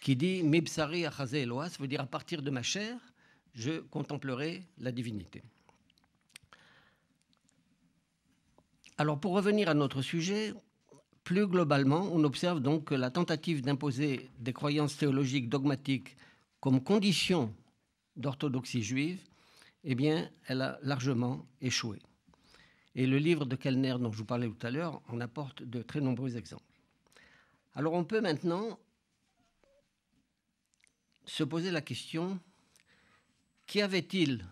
qui dit Mibsari Achazé eloas », veut dire à partir de ma chair, je contemplerai la divinité. Alors pour revenir à notre sujet, plus globalement, on observe donc que la tentative d'imposer des croyances théologiques dogmatiques comme condition d'orthodoxie juive, eh bien, elle a largement échoué. Et le livre de Kellner dont je vous parlais tout à l'heure en apporte de très nombreux exemples. Alors on peut maintenant se poser la question, qu'y avait-il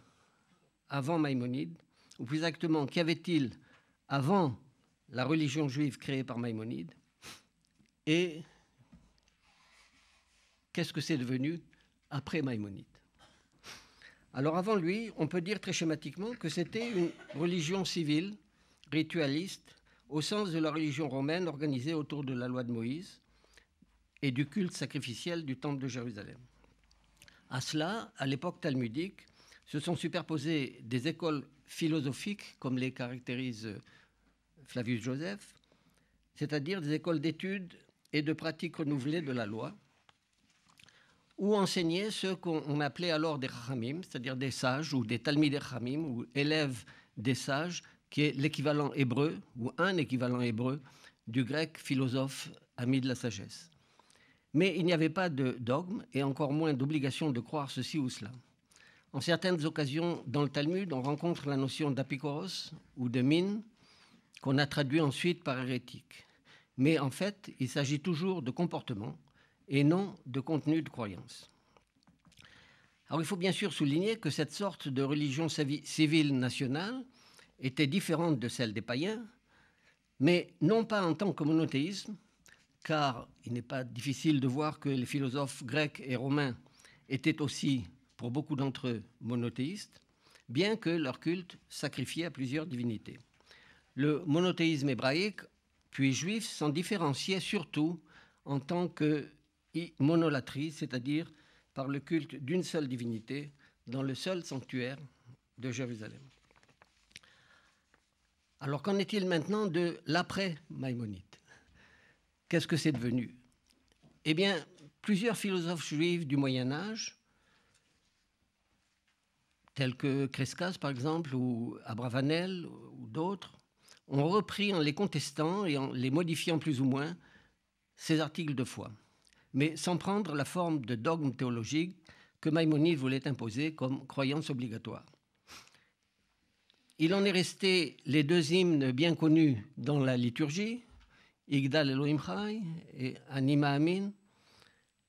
avant Maïmonide, ou plus exactement, qu'y avait-il avant la religion juive créée par Maïmonide, et qu'est-ce que c'est devenu après Maïmonide Alors avant lui, on peut dire très schématiquement que c'était une religion civile, ritualiste, au sens de la religion romaine organisée autour de la loi de Moïse et du culte sacrificiel du temple de Jérusalem. À cela, à l'époque talmudique, se sont superposées des écoles philosophiques, comme les caractérise euh, Flavius Joseph, c'est-à-dire des écoles d'études et de pratiques renouvelées de la loi, où enseignaient ceux qu'on appelait alors des khamim, c'est-à-dire des sages ou des Talmid khamim, ou élèves des sages, qui est l'équivalent hébreu, ou un équivalent hébreu, du grec philosophe ami de la sagesse. Mais il n'y avait pas de dogme et encore moins d'obligation de croire ceci ou cela. En certaines occasions, dans le Talmud, on rencontre la notion d'apikoros ou de mine, qu'on a traduit ensuite par hérétique. Mais en fait, il s'agit toujours de comportement et non de contenu de croyance. Alors il faut bien sûr souligner que cette sorte de religion civile nationale était différente de celle des païens, mais non pas en tant que monothéisme, car il n'est pas difficile de voir que les philosophes grecs et romains étaient aussi, pour beaucoup d'entre eux, monothéistes, bien que leur culte sacrifiait à plusieurs divinités. Le monothéisme hébraïque, puis juif, s'en différenciait surtout en tant que monolatrie, c'est-à-dire par le culte d'une seule divinité dans le seul sanctuaire de Jérusalem. Alors qu'en est-il maintenant de l'après Maïmonite? Qu'est-ce que c'est devenu Eh bien, plusieurs philosophes juifs du Moyen Âge, tels que Crescas par exemple ou Abravanel ou d'autres, ont repris en les contestant et en les modifiant plus ou moins ces articles de foi, mais sans prendre la forme de dogme théologique que Maïmonide voulait imposer comme croyance obligatoire. Il en est resté les deux hymnes bien connus dans la liturgie, Igdal Elohim Chai et Anima Amin,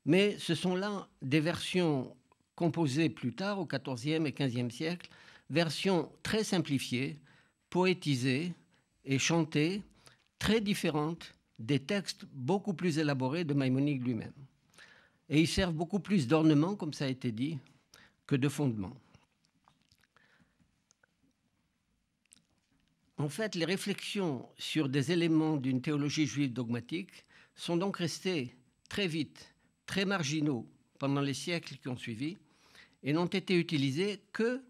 mais ce sont là des versions composées plus tard, au XIVe et XVe siècle, versions très simplifiées, poétisées et chantées, très différentes des textes beaucoup plus élaborés de Maïmonide lui-même. Et ils servent beaucoup plus d'ornement, comme ça a été dit, que de fondement. En fait, les réflexions sur des éléments d'une théologie juive dogmatique sont donc restées très vite, très marginaux pendant les siècles qui ont suivi, et n'ont été utilisées que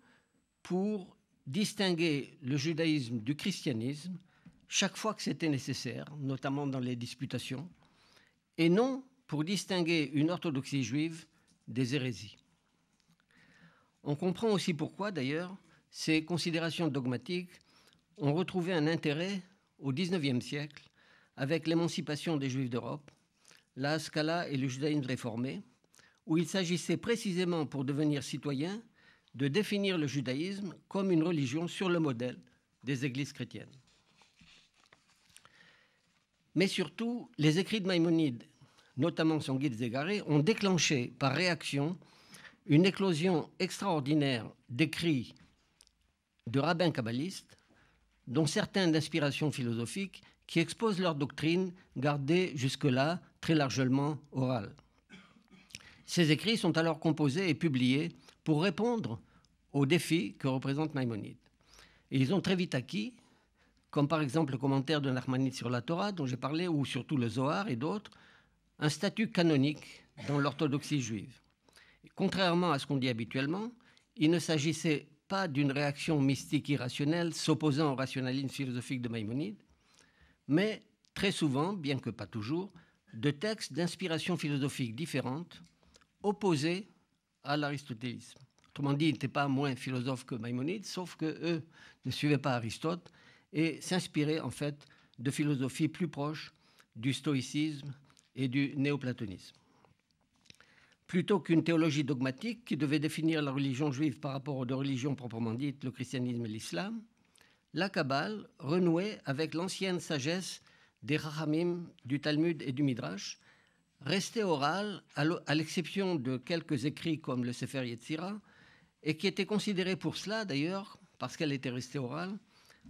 pour distinguer le judaïsme du christianisme chaque fois que c'était nécessaire, notamment dans les disputations, et non pour distinguer une orthodoxie juive des hérésies. On comprend aussi pourquoi, d'ailleurs, ces considérations dogmatiques ont retrouvé un intérêt au XIXe siècle avec l'émancipation des Juifs d'Europe, la et le judaïsme réformé, où il s'agissait précisément pour devenir citoyen de définir le judaïsme comme une religion sur le modèle des églises chrétiennes. Mais surtout, les écrits de Maïmonide, notamment son guide égaré, ont déclenché par réaction une éclosion extraordinaire d'écrits de rabbins kabbalistes dont certains d'inspiration philosophique, qui exposent leur doctrine, gardée jusque-là très largement orale. Ces écrits sont alors composés et publiés pour répondre aux défis que représente Maïmonide. ils ont très vite acquis, comme par exemple le commentaire de Narmanide sur la Torah, dont j'ai parlé, ou surtout le Zohar et d'autres, un statut canonique dans l'orthodoxie juive. Contrairement à ce qu'on dit habituellement, il ne s'agissait pas d'une réaction mystique irrationnelle s'opposant au rationalisme philosophique de Maïmonide, mais très souvent, bien que pas toujours, de textes d'inspiration philosophique différente opposés à l'aristotélisme. Autrement dit, ils n'étaient pas moins philosophes que Maïmonide, sauf que eux ne suivaient pas Aristote et s'inspiraient en fait de philosophies plus proches du stoïcisme et du néoplatonisme plutôt qu'une théologie dogmatique qui devait définir la religion juive par rapport aux deux religions proprement dites, le christianisme et l'islam, la Kabbale renouait avec l'ancienne sagesse des Rahamim, du Talmud et du Midrash, restée orale à l'exception de quelques écrits comme le Sefer Yetzira, et qui était considérée pour cela d'ailleurs, parce qu'elle était restée orale,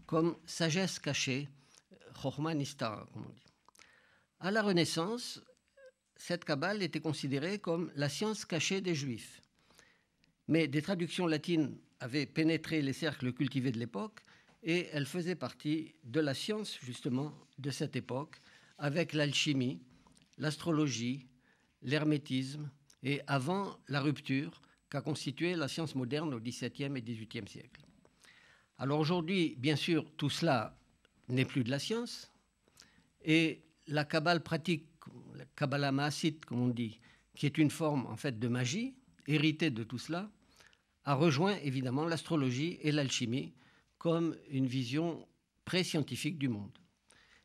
comme sagesse cachée, Chochman comme on dit. À la Renaissance, cette Kabbale était considérée comme la science cachée des Juifs. Mais des traductions latines avaient pénétré les cercles cultivés de l'époque et elle faisait partie de la science justement de cette époque avec l'alchimie, l'astrologie, l'hermétisme et avant la rupture qu'a constituée la science moderne au XVIIe et XVIIIe siècle. Alors aujourd'hui, bien sûr, tout cela n'est plus de la science et la Kabbale pratique Kabbalah Maasit, comme on dit, qui est une forme en fait de magie, héritée de tout cela, a rejoint évidemment l'astrologie et l'alchimie comme une vision pré-scientifique du monde.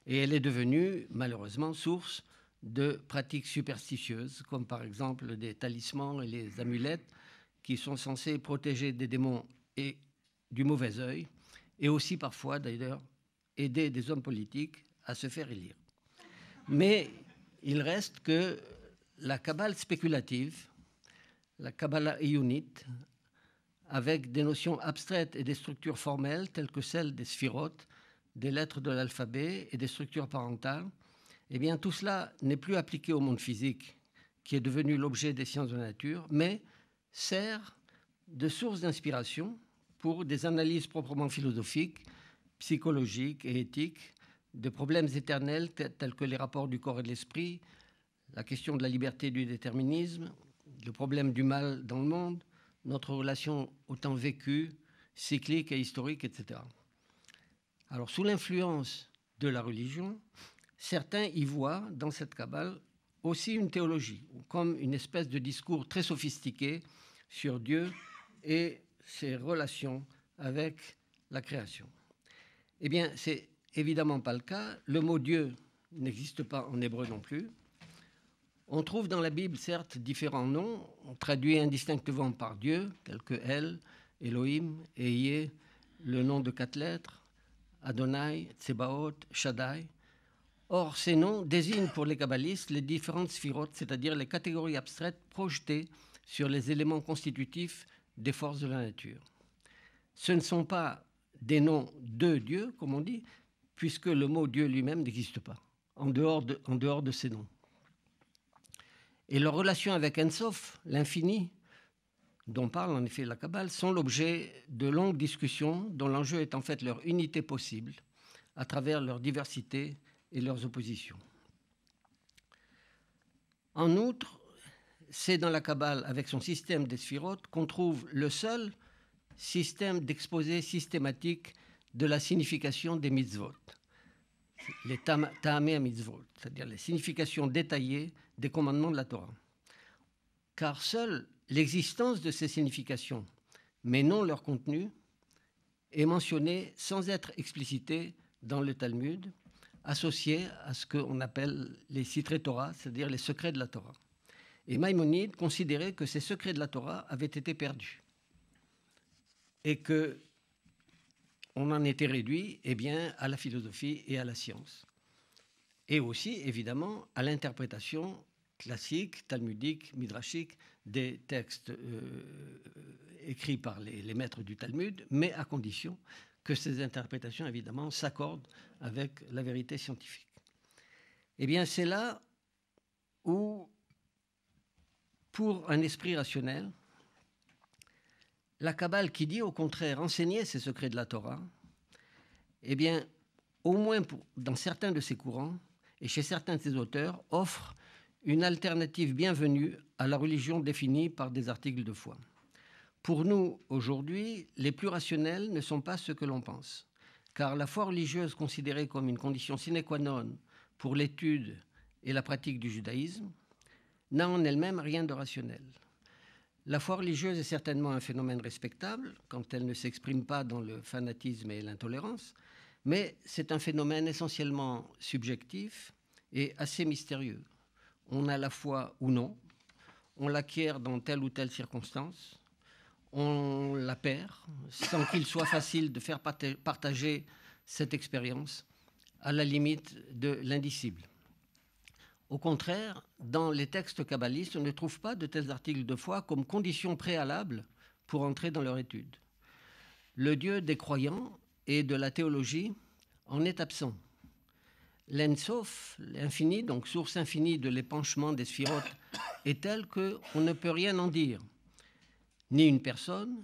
Et elle est devenue malheureusement source de pratiques superstitieuses, comme par exemple des talismans et les amulettes qui sont censés protéger des démons et du mauvais œil, et aussi parfois d'ailleurs aider des hommes politiques à se faire élire. Mais il reste que la cabale spéculative, la cabala ionite, avec des notions abstraites et des structures formelles telles que celles des sphirotes, des lettres de l'alphabet et des structures parentales, eh bien tout cela n'est plus appliqué au monde physique, qui est devenu l'objet des sciences de la nature, mais sert de source d'inspiration pour des analyses proprement philosophiques, psychologiques et éthiques de problèmes éternels tels que les rapports du corps et de l'esprit, la question de la liberté du déterminisme, le problème du mal dans le monde, notre relation au temps vécu, cyclique et historique, etc. Alors, sous l'influence de la religion, certains y voient dans cette cabale aussi une théologie, comme une espèce de discours très sophistiqué sur Dieu et ses relations avec la création. Eh bien, c'est évidemment pas le cas. Le mot Dieu n'existe pas en hébreu non plus. On trouve dans la Bible, certes, différents noms. traduits indistinctement par Dieu, tels que El, Elohim, Eye, le nom de quatre lettres, Adonai, Tsebaot, Shaddai. Or, ces noms désignent pour les kabbalistes les différentes sphirotes, c'est-à-dire les catégories abstraites projetées sur les éléments constitutifs des forces de la nature. Ce ne sont pas des noms de Dieu, comme on dit, puisque le mot Dieu lui-même n'existe pas, en dehors, de, ses noms. Et leurs relations avec Ensof, l'infini, dont parle en effet la Kabbale, sont l'objet de longues discussions dont l'enjeu est en fait leur unité possible à travers leur diversité et leurs oppositions. En outre, c'est dans la Kabbale, avec son système des sphirotes, qu'on trouve le seul système d'exposé systématique de la signification des mitzvot, les taamé mitzvot, c'est-à-dire les significations détaillées des commandements de la Torah. Car seule l'existence de ces significations, mais non leur contenu, est mentionnée sans être explicitée dans le Talmud, associée à ce qu'on appelle les citrés Torah, c'est-à-dire les secrets de la Torah. Et Maïmonide considérait que ces secrets de la Torah avaient été perdus et que on en était réduit eh bien, à la philosophie et à la science. Et aussi, évidemment, à l'interprétation classique, talmudique, midrashique des textes euh, écrits par les, les, maîtres du Talmud, mais à condition que ces interprétations, évidemment, s'accordent avec la vérité scientifique. Eh bien, c'est là où, pour un esprit rationnel, la Kabbale qui dit au contraire enseigner ces secrets de la Torah, eh bien, au moins dans certains de ses courants et chez certains de ses auteurs, offre une alternative bienvenue à la religion définie par des articles de foi. Pour nous, aujourd'hui, les plus rationnels ne sont pas ce que l'on pense, car la foi religieuse considérée comme une condition sine qua non pour l'étude et la pratique du judaïsme n'a en elle-même rien de rationnel. La foi religieuse est certainement un phénomène respectable quand elle ne s'exprime pas dans le fanatisme et l'intolérance, mais c'est un phénomène essentiellement subjectif et assez mystérieux. On a la foi ou non, on l'acquiert dans telle ou telle circonstance, on la perd, sans qu'il soit facile de faire partager cette expérience à la limite de l'indicible. Au contraire, dans les textes kabbalistes, on ne trouve pas de tels articles de foi comme condition préalable pour entrer dans leur étude. Le Dieu des croyants et de la théologie en est absent. L'ensof, l'infini, donc source infinie de l'épanchement des sphirotes, est telle que on ne peut rien en dire, ni une personne,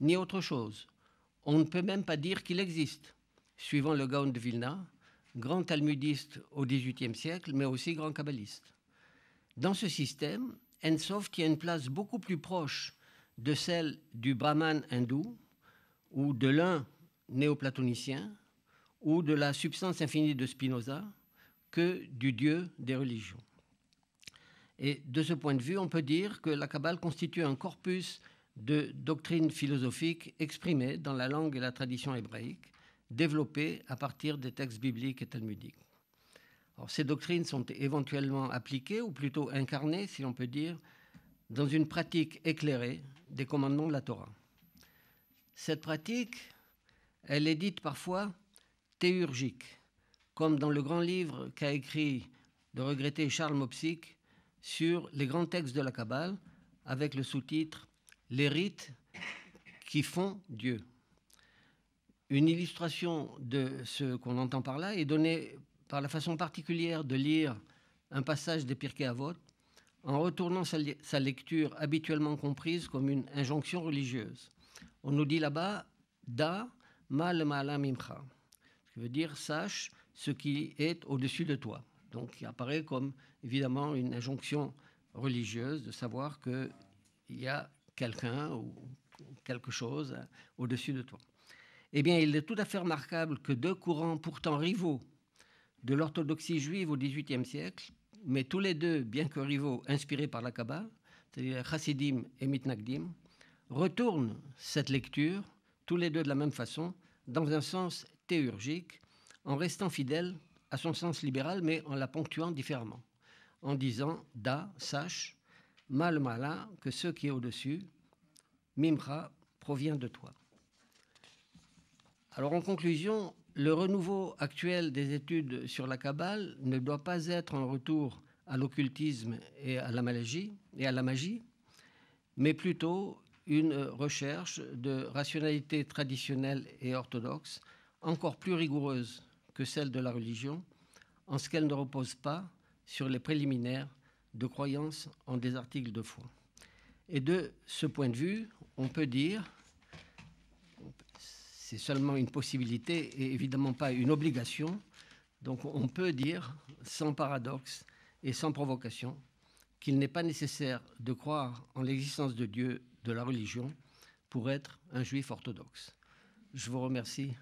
ni autre chose. On ne peut même pas dire qu'il existe. Suivant le Gaon de Vilna, grand talmudiste au XVIIIe siècle, mais aussi grand kabbaliste. Dans ce système, Ensof tient une place beaucoup plus proche de celle du brahman hindou ou de l'un néoplatonicien ou de la substance infinie de Spinoza que du dieu des religions. Et de ce point de vue, on peut dire que la Kabbale constitue un corpus de doctrines philosophiques exprimées dans la langue et la tradition hébraïque, développées à partir des textes bibliques et talmudiques. ces doctrines sont éventuellement appliquées, ou plutôt incarnées, si l'on peut dire, dans une pratique éclairée des commandements de la Torah. Cette pratique, elle est dite parfois théurgique, comme dans le grand livre qu'a écrit de regretter Charles Mopsic sur les grands textes de la Kabbale, avec le sous-titre Les rites qui font Dieu. Une illustration de ce qu'on entend par là est donnée par la façon particulière de lire un passage des Pirkei Avot en retournant sa, lecture habituellement comprise comme une injonction religieuse. On nous dit là-bas Da mal malam mimcha, ce qui veut dire sache ce qui est au-dessus de toi. Donc il apparaît comme évidemment une injonction religieuse de savoir qu'il y a quelqu'un ou quelque chose au-dessus de toi. Eh bien, il est tout à fait remarquable que deux courants pourtant rivaux de l'orthodoxie juive au XVIIIe siècle, mais tous les deux, bien que rivaux, inspirés par la Kabbalah, c'est-à-dire Chassidim et Mitnagdim, retournent cette lecture, tous les deux de la même façon, dans un sens théurgique, en restant fidèle à son sens libéral, mais en la ponctuant différemment, en disant Da, sache, mal mala, que ce qui est au-dessus, Mimra, provient de toi. Alors en conclusion, le renouveau actuel des études sur la Kabbale ne doit pas être un retour à l'occultisme et à la magie, et à la magie, mais plutôt une recherche de rationalité traditionnelle et orthodoxe encore plus rigoureuse que celle de la religion, en ce qu'elle ne repose pas sur les préliminaires de croyances en des articles de foi. Et de ce point de vue, on peut dire c'est seulement une possibilité et évidemment pas une obligation. Donc on peut dire, sans paradoxe et sans provocation, qu'il n'est pas nécessaire de croire en l'existence de Dieu, de la religion, pour être un juif orthodoxe. Je vous remercie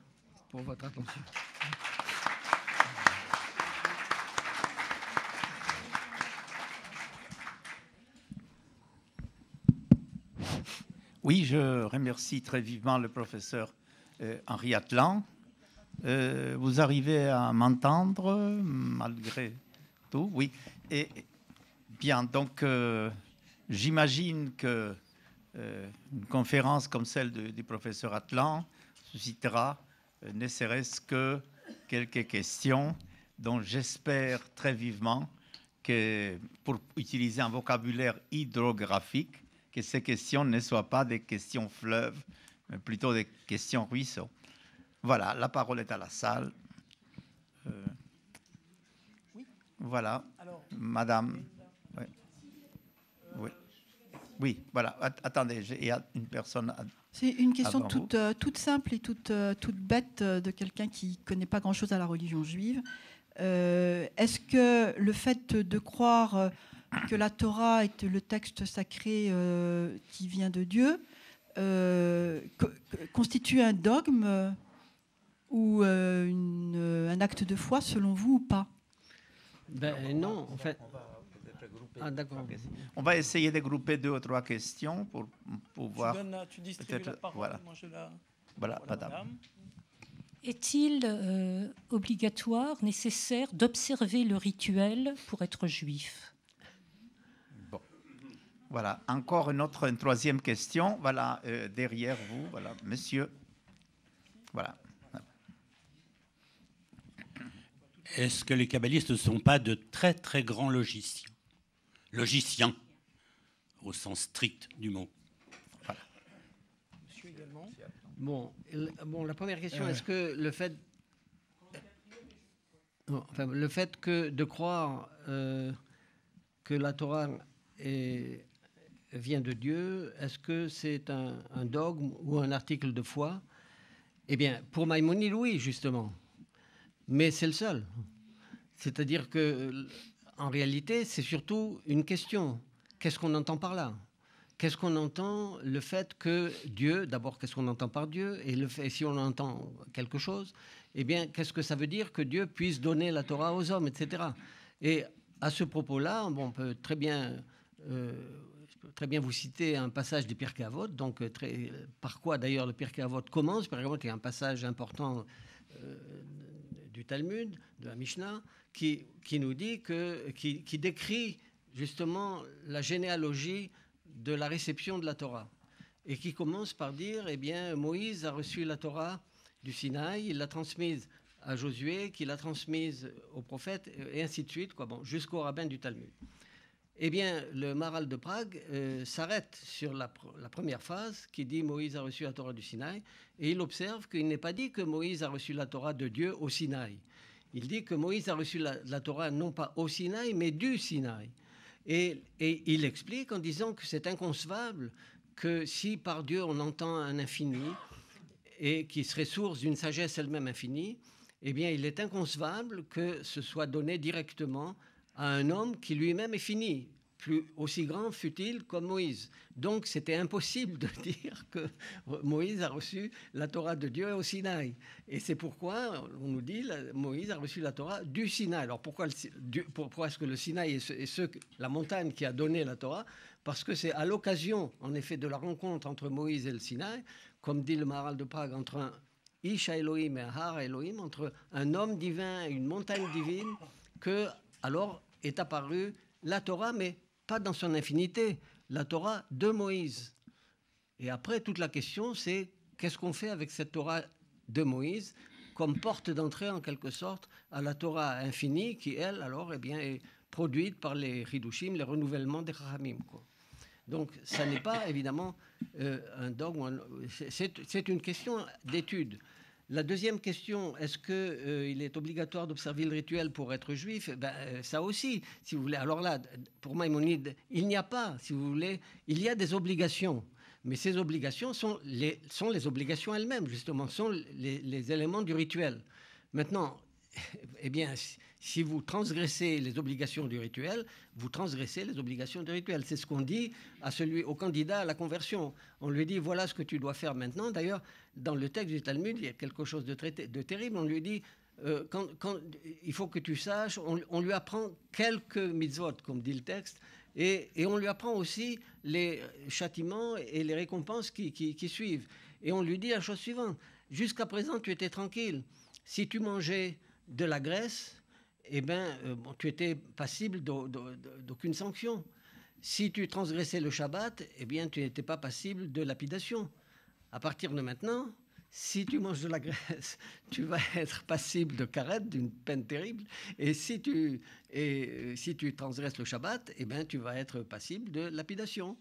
pour votre attention. Oui, je remercie très vivement le professeur Henri euh, Atlan. Euh, vous arrivez à m'entendre malgré tout Oui. Et, bien, donc euh, j'imagine que une conférence comme celle du professeur Atlan suscitera ne serait-ce que quelques questions dont j'espère très vivement que, pour utiliser un vocabulaire hydrographique, que ces questions ne soient pas des questions fleuves euh, plutôt des questions ruisseaux. Voilà, la parole est à la salle. Euh, oui. Voilà, Madame. Oui. oui. voilà. Attendez, il y a une personne. C'est une question euh, toute, simple et toute, toute bête de quelqu'un qui ne connaît pas grand-chose à la religion juive. Est-ce que le fait de croire que la Torah est le texte sacré qui vient de Dieu euh, constitue un dogme euh, ou euh, un acte de foi selon vous ou pas ben, Non, en fait. Ah, on va essayer de grouper deux ou trois questions pour pouvoir. Tu, tu distribues voilà. Voilà, madame. Est-il obligatoire, nécessaire d'observer le rituel pour être juif voilà, encore une autre, une troisième question. Voilà, euh, derrière vous, voilà, monsieur. Voilà. Est-ce que les kabbalistes ne sont pas de très très grands logiciens Logiciens, au sens strict du mot. Voilà. Monsieur également. Bon, bon la première question, est-ce que le fait. le fait que de croire euh, que la Torah est vient de Dieu, est-ce que c'est un, dogme ou un article de foi Eh bien, pour Maïmonide, oui, justement. Mais c'est le seul. C'est-à-dire que, en réalité, c'est surtout une question. Qu'est-ce qu'on entend par là Qu'est-ce qu'on entend Le fait que Dieu, d'abord, qu'est-ce qu'on entend par Dieu Et si on entend quelque chose, eh bien, qu'est-ce que ça veut dire que Dieu puisse donner la Torah aux hommes, etc. Et à ce propos-là, on peut très bien euh, très bien vous citez un passage du Pirkei Avot, donc euh, par quoi d'ailleurs le Pirkei Avot commence. Par exemple, il y a un passage important euh, du Talmud, de la Mishnah, qui, qui nous dit que, qui, décrit justement la généalogie de la réception de la Torah et qui commence par dire, eh bien, Moïse a reçu la Torah du Sinaï, il l'a transmise à Josué, qui l'a transmise aux prophètes, et ainsi de suite, quoi, bon, jusqu'au rabbin du Talmud eh bien, le Maral de Prague euh, s'arrête sur la, première phase qui dit Moïse a reçu la Torah du Sinaï, et il observe qu'il n'est pas dit que Moïse a reçu la Torah de Dieu au Sinaï. Il dit que Moïse a reçu la, Torah non pas au Sinaï, mais du Sinaï. Et, et il explique en disant que c'est inconcevable que si par Dieu on entend un infini, et qui serait source d'une sagesse elle-même infinie, eh bien, il est inconcevable que ce soit donné directement à un homme qui lui-même est fini, plus aussi grand fut-il comme Moïse. Donc c'était impossible de dire que Moïse a reçu la Torah de Dieu au Sinaï. Et c'est pourquoi on nous dit Moïse a reçu la Torah du Sinaï. Alors pourquoi, est-ce que le Sinaï est, la montagne qui a donné la Torah Parce que c'est à l'occasion, en effet, de la rencontre entre Moïse et le Sinaï, comme dit le Maral de Prague, entre un Isha Elohim et un Har Elohim, entre un homme divin et une montagne divine, que alors est apparue la Torah, mais pas dans son infinité, la Torah de Moïse. Et après, toute la question, c'est qu'est-ce qu'on fait avec cette Torah de Moïse comme porte d'entrée, en quelque sorte, à la Torah infinie qui, elle, alors, eh bien, est produite par les Hidushim, les renouvellements des Rahamim. Donc, ça n'est pas, évidemment, euh, un dogme. C'est une question d'étude. La deuxième question, est-ce qu'il euh, est obligatoire d'observer le rituel pour être juif eh ben, euh, Ça aussi, si vous voulez. Alors là, pour Maïmonide, il n'y a pas, si vous voulez, il y a des obligations. Mais ces obligations sont les, sont les obligations elles-mêmes, justement, sont les, les éléments du rituel. Maintenant, eh bien, si vous transgressez les obligations du rituel, vous transgressez les obligations du rituel. C'est ce qu'on dit à celui, au candidat à la conversion. On lui dit voilà ce que tu dois faire maintenant. D'ailleurs, dans le texte du Talmud, il y a quelque chose de, de terrible. On lui dit euh, quand, il faut que tu saches, on, lui apprend quelques mitzvot, comme dit le texte, et, on lui apprend aussi les châtiments et les récompenses qui, qui suivent. Et on lui dit la chose suivante jusqu'à présent, tu étais tranquille. Si tu mangeais de la graisse, eh bien, euh, tu étais passible d'aucune sanction. Si tu transgressais le Shabbat, eh bien, tu n'étais pas passible de lapidation. À partir de maintenant, si tu manges de la graisse, tu vas être passible de carette, d'une peine terrible. Et si tu, et, euh, si tu transgresses le Shabbat, eh bien, tu vas être passible de lapidation.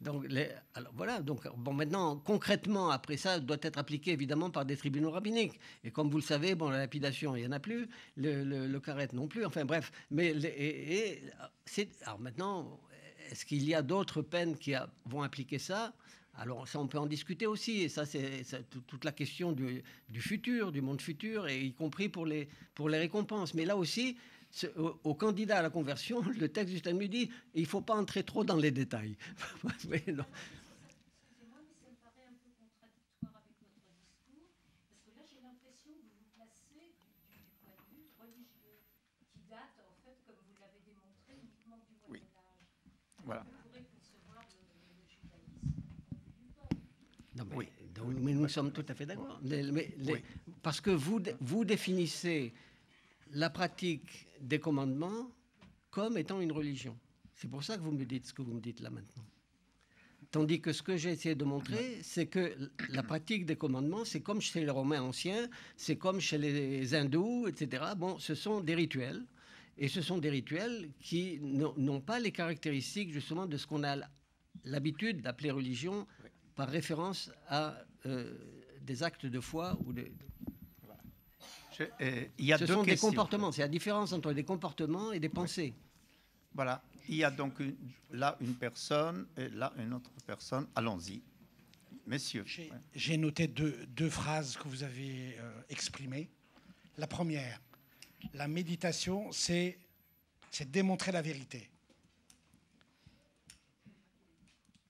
Donc, les, alors voilà, donc, bon, maintenant, concrètement, après ça, doit être appliqué évidemment par des tribunaux rabbiniques. Et comme vous le savez, bon, la lapidation, il n'y en a plus, le, le, carrette non plus, enfin bref. Mais, c'est, alors maintenant, est-ce qu'il y a d'autres peines qui vont appliquer ça alors ça, on peut en discuter aussi, et ça, c'est toute la question du, du, futur, du monde futur, et y compris pour les, pour les récompenses. Mais là aussi, au candidat à la conversion, le texte du dit il ne faut pas entrer trop dans les détails. Excusez-moi, mais ça me paraît un peu contradictoire avec notre discours. Parce que là, j'ai l'impression que vous vous placez du point de vue religieux, qui date, en fait, comme vous l'avez démontré, uniquement du voyage. Oui, voilà. Vous pourrez concevoir le judaïsme. Oui, mais nous sommes tout à fait d'accord. Parce que vous définissez la pratique des commandements comme étant une religion. C'est pour ça que vous me dites ce que vous me dites là maintenant. Tandis que ce que j'ai essayé de montrer, c'est que la pratique des commandements, c'est comme chez les Romains anciens, c'est comme chez les hindous, etc. Bon, ce sont des rituels. Et ce sont des rituels qui n'ont pas les caractéristiques justement de ce qu'on a l'habitude d'appeler religion par référence à euh, des actes de foi ou de, euh, il Ce sont des comportements. C'est la différence entre des comportements et des pensées. Voilà. Il y a donc là une personne et là une autre personne. Allons-y. Messieurs. J'ai noté deux, deux, phrases que vous avez euh, exprimées. La première, la méditation, c'est démontrer la vérité.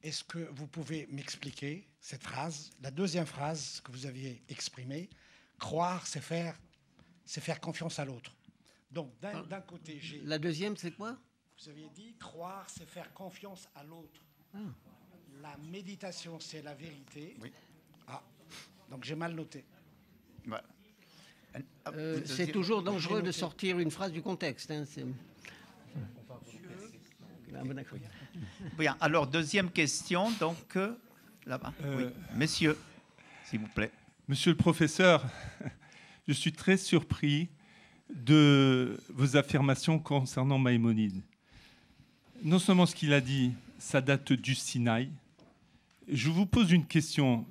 Est-ce que vous pouvez m'expliquer cette phrase La deuxième phrase que vous aviez exprimée, croire, c'est faire c'est faire confiance à l'autre. Donc d'un ah. côté, j'ai... La deuxième, c'est quoi Vous aviez dit, croire, c'est faire confiance à l'autre. Ah. La méditation, c'est la vérité. Oui. Ah, donc j'ai mal noté. Bah. Euh, ah, c'est toujours dangereux de sortir une phrase du contexte. Hein, Bien, alors deuxième question, donc euh, là-bas. Oui. Euh, Messieurs, s'il vous plaît. Monsieur le professeur, je suis très surpris de vos affirmations concernant Maïmonide. Non seulement ce qu'il a dit, ça date du Sinaï. Je vous pose une question.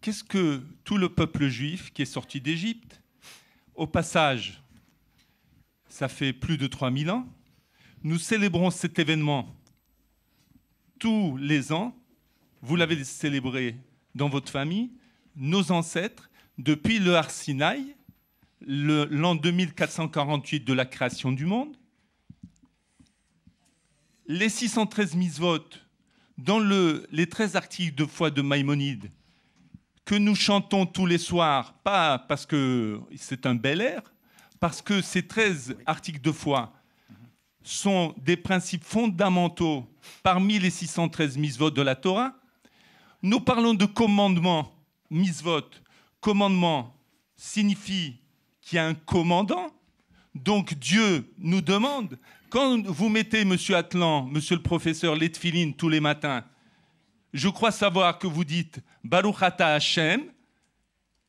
Qu'est-ce que tout le peuple juif qui est sorti d'Égypte, au passage, ça fait plus de 3000 ans, nous célébrons cet événement tous les ans. Vous l'avez célébré dans votre famille, nos ancêtres, depuis le Arsinaï, l'an 2448 de la création du monde, les 613 mitzvot dans les 13 articles de foi de Maïmonide que nous chantons tous les soirs, pas parce que c'est un bel air, parce que ces 13 articles de foi sont des principes fondamentaux parmi les 613 mitzvot de la Torah. Nous parlons de commandements mitzvot commandement signifie qu'il y a un commandant. Donc Dieu nous demande, quand vous mettez, monsieur Atlan, monsieur le professeur, Ledfiline tous les matins, je crois savoir que vous dites Baruch Hashem.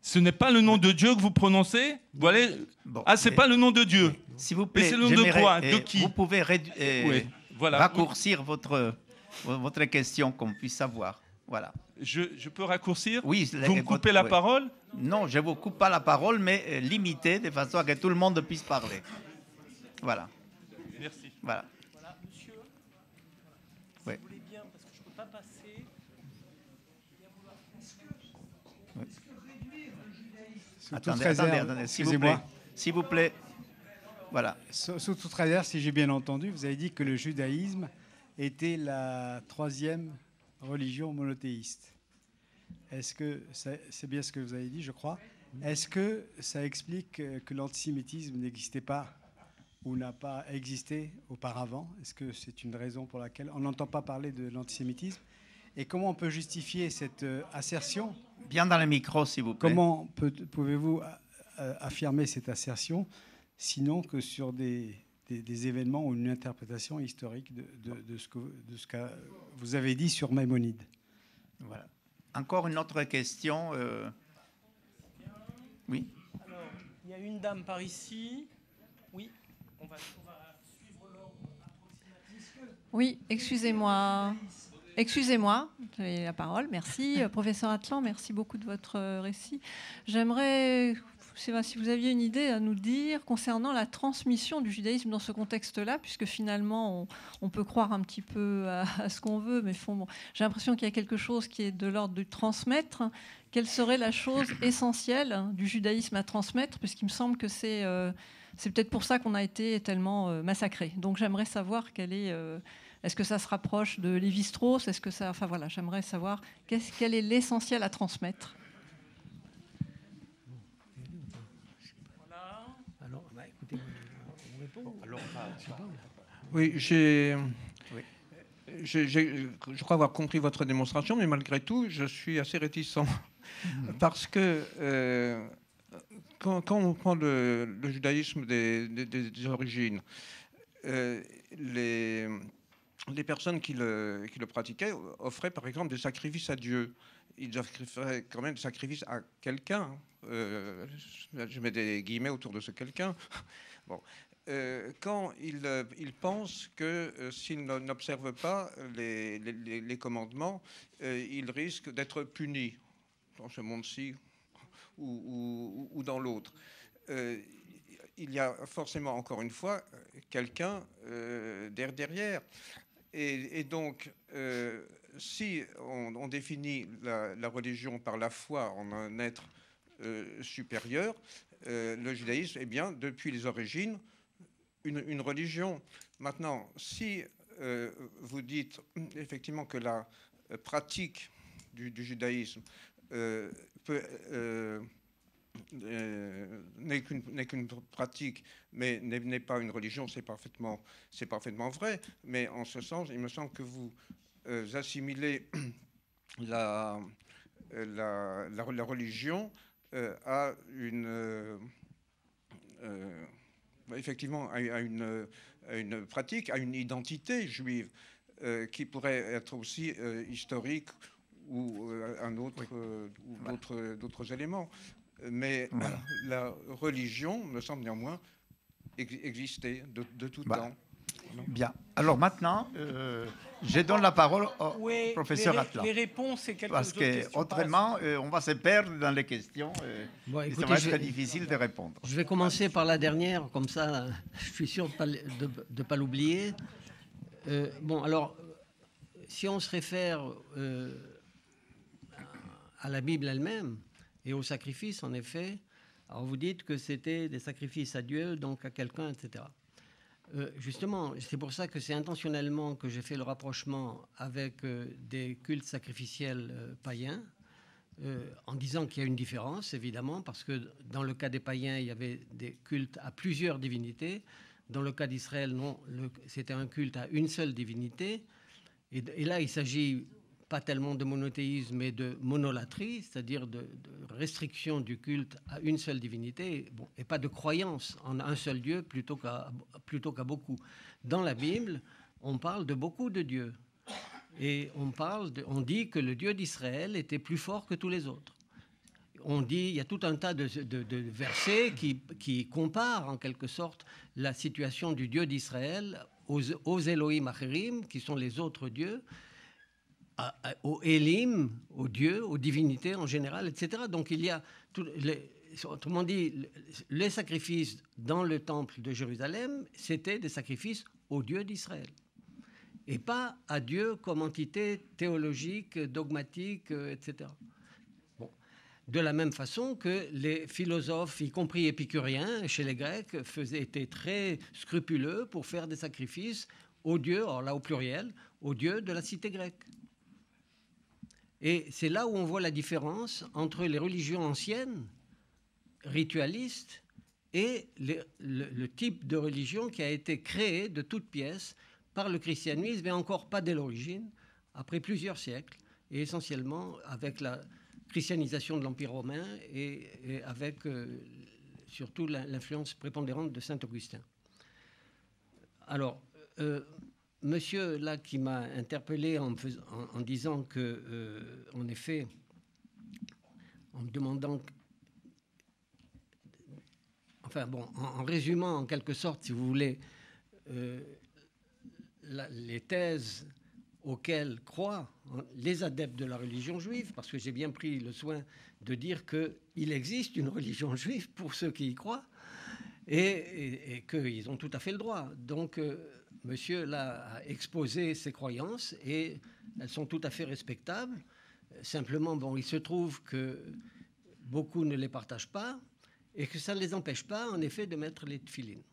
Ce n'est pas le nom de Dieu que vous prononcez vous allez... Ah, c'est pas le nom de Dieu. S'il vous plaît, c'est le nom de quoi euh, De qui Vous pouvez euh, raccourcir votre, votre question qu'on puisse savoir. Voilà. Je, peux raccourcir Oui. Vous me coupez la parole Non, je ne vous coupe pas la parole, mais euh, limitez de façon à que tout le monde puisse parler. Voilà. Merci. Voilà. voilà monsieur, si oui. vous voulez bien, parce que je ne peux pas passer. Attendez, attendez, attendez, s'il vous plaît. S'il vous plaît. Voilà. Sous, sous toute si j'ai bien entendu, vous avez dit que le judaïsme était la troisième religion monothéiste. Est-ce que c'est bien ce que vous avez dit, je crois Est-ce que ça explique que l'antisémitisme n'existait pas ou n'a pas existé auparavant Est-ce que c'est une raison pour laquelle on n'entend pas parler de l'antisémitisme Et comment on peut justifier cette euh, assertion Bien dans le micro, s'il vous plaît. Comment pouvez-vous euh, euh, affirmer cette assertion, sinon que sur des des, événements ou une interprétation historique de, ce que, de ce vous avez dit sur Maïmonide. Voilà. Encore une autre question euh, Oui Alors, il y a une dame par ici. Oui, on va, suivre l'ordre Oui, excusez-moi. Excusez-moi, j'ai la parole. Merci. Euh, professeur Atlan, merci beaucoup de votre euh, récit. J'aimerais si vous aviez une idée à nous dire concernant la transmission du judaïsme dans ce contexte-là, puisque finalement, on, peut croire un petit peu à, ce qu'on veut, mais bon, j'ai l'impression qu'il y a quelque chose qui est de l'ordre de transmettre. Quelle serait la chose essentielle du judaïsme à transmettre Puisqu'il me semble que euh, c'est peut-être pour ça qu'on a été tellement massacrés euh, massacré. Donc j'aimerais savoir est. Euh, ce que ça se rapproche de Lévi-Strauss Est-ce que ça, enfin voilà, j'aimerais savoir qu'est-ce quel est l'essentiel à transmettre. Oui, j'ai. Je, crois avoir compris votre démonstration, mais malgré tout, je suis assez réticent. Mhm. Parce que euh, quand, on prend le, judaïsme des, origines, euh, les, personnes qui le, le, pratiquaient offraient par exemple des sacrifices à Dieu. Ils offraient quand même des sacrifices à quelqu'un. Euh, je mets des guillemets autour de ce quelqu'un. Bon. Euh, quand il euh, pense pensent que euh, s'il n'observe pas les, commandements, il risque d'être puni dans ce monde-ci ou, dans l'autre. il y a forcément, encore une fois, quelqu'un derrière. Et, donc, si on, définit la, religion par la foi en un être supérieur, le judaïsme, eh bien, depuis les origines, une, religion. Maintenant, si euh, vous dites mm, effectivement que la euh, pratique du, judaïsme euh, n'est qu'une pratique, mais n'est pas une religion, c'est parfaitement, parfaitement vrai. Mais en ce sens, il me semble que vous assimilez la, la, religion à une effectivement à, une, une, pratique, à une identité juive euh, qui pourrait être aussi euh, historique ou euh, un autre d'autres éléments. Mais la religion me semble néanmoins exister de, tout bah. temps. Bien. Alors maintenant, je donne la parole au oui, professeur Atlas. Les réponses c'est quelque Parce que autrement, euh, on va se perdre dans les questions. Euh, et ça va être très difficile de répondre. Je vais commencer par la dernière, comme ça, je suis sûr de ne pas l'oublier. Euh, bon, alors, si on se réfère à la Bible elle-même et aux sacrifices, en effet, alors vous dites que c'était des sacrifices à Dieu, donc à quelqu'un, etc. Euh, justement, c'est pour ça que c'est intentionnellement que j'ai fait le rapprochement avec euh, des cultes sacrificiels euh, païens, en disant qu'il y a une différence, évidemment, parce que dans le cas des païens, il y avait des cultes à plusieurs divinités. Dans le cas d'Israël, non, c'était un culte à une seule divinité. et là, il s'agit pas tellement de monothéisme, et de monolatrie, c'est-à-dire de, restriction du culte à une seule divinité, et pas de croyance en un seul Dieu plutôt qu'à plutôt qu'à beaucoup. Dans la Bible, on parle de beaucoup de dieux, et on parle, on dit que le Dieu d'Israël était plus fort que tous les autres. On dit, il y a tout un tas de, versets qui, qui comparent en quelque sorte la situation du Dieu d'Israël aux, aux Elohim Acherim, qui sont les autres dieux aux Elim, aux dieux, aux divinités en général, etc. Donc il y a, les, autrement dit, les sacrifices dans le temple de Jérusalem, c'était des sacrifices aux dieux d'Israël et pas à Dieu comme entité théologique, dogmatique, euh, etc. De la même façon que les philosophes, y compris épicuriens, chez les Grecs, étaient très scrupuleux pour faire des sacrifices aux dieux, alors là au pluriel, aux dieux de la cité grecque. Et c'est là où on voit la différence entre les religions anciennes, ritualistes, et le, type de religion qui a été créé de toutes pièces par le christianisme, et encore pas dès l'origine, après plusieurs siècles, et essentiellement avec la christianisation de l'Empire romain et, avec euh, surtout l'influence prépondérante de Saint Augustin. Alors, euh, monsieur là qui m'a interpellé en, disant que, euh, en effet, en me demandant, enfin bon, en, résumant en quelque sorte, si vous voulez, euh, les thèses auxquelles croient hein, les adeptes de la religion juive, parce que j'ai bien pris le soin de dire qu'il existe une religion juive pour ceux qui y croient, et, qu'ils ont tout à fait le droit. Donc, euh, monsieur a exposé ses croyances et elles sont tout à fait respectables. Simplement, bon, il se trouve que beaucoup ne les partagent pas et que ça ne les empêche pas, en effet, de mettre les filines.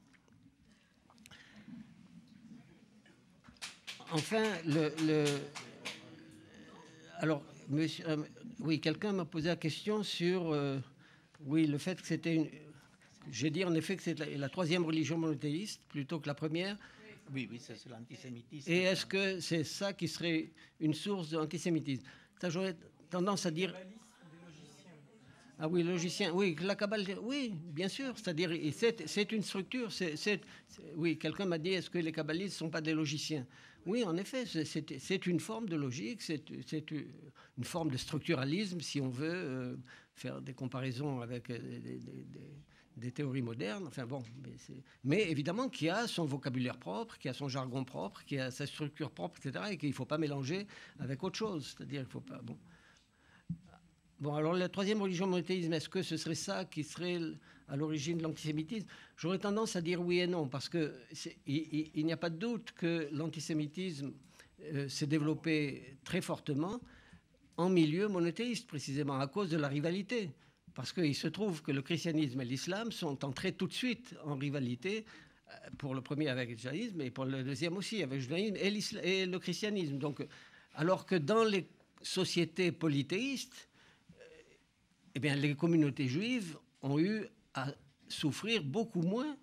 Enfin, le, alors, monsieur, euh, oui, quelqu'un m'a posé la question sur, euh, oui, le fait que c'était une, j'ai dit en effet que c'est la, troisième religion monothéiste plutôt que la première. Oui, oui, c'est l'antisémitisme. Et est-ce que c'est ça qui serait une source d'antisémitisme J'aurais tendance à dire. Ah oui, logicien, oui, la cabale, oui, bien sûr, c'est-à-dire, c'est une structure, c'est, oui, quelqu'un m'a dit, est-ce que les kabbalistes ne sont pas des logiciens Oui, en effet, c'est, une forme de logique, c'est, une forme de structuralisme, si on veut euh, faire des comparaisons avec euh, des des théories modernes, enfin bon, mais, évidemment qui a son vocabulaire propre, qui a son jargon propre, qui a sa structure propre, etc., et qu'il ne faut pas mélanger avec autre chose. C'est-à-dire qu'il faut pas. Bon. bon, alors la troisième religion monothéisme, est-ce que ce serait ça qui serait à l'origine de l'antisémitisme J'aurais tendance à dire oui et non, parce qu'il il, n'y a pas de doute que l'antisémitisme euh, s'est développé très fortement en milieu monothéiste, précisément, à cause de la rivalité. Parce qu'il se trouve que le christianisme et l'islam sont entrés tout de suite en rivalité, euh, pour le premier avec le judaïsme et pour le deuxième aussi avec le judaïsme et, le christianisme. Donc, alors que dans les sociétés polythéistes, euh, eh bien, les communautés juives ont eu à souffrir beaucoup moins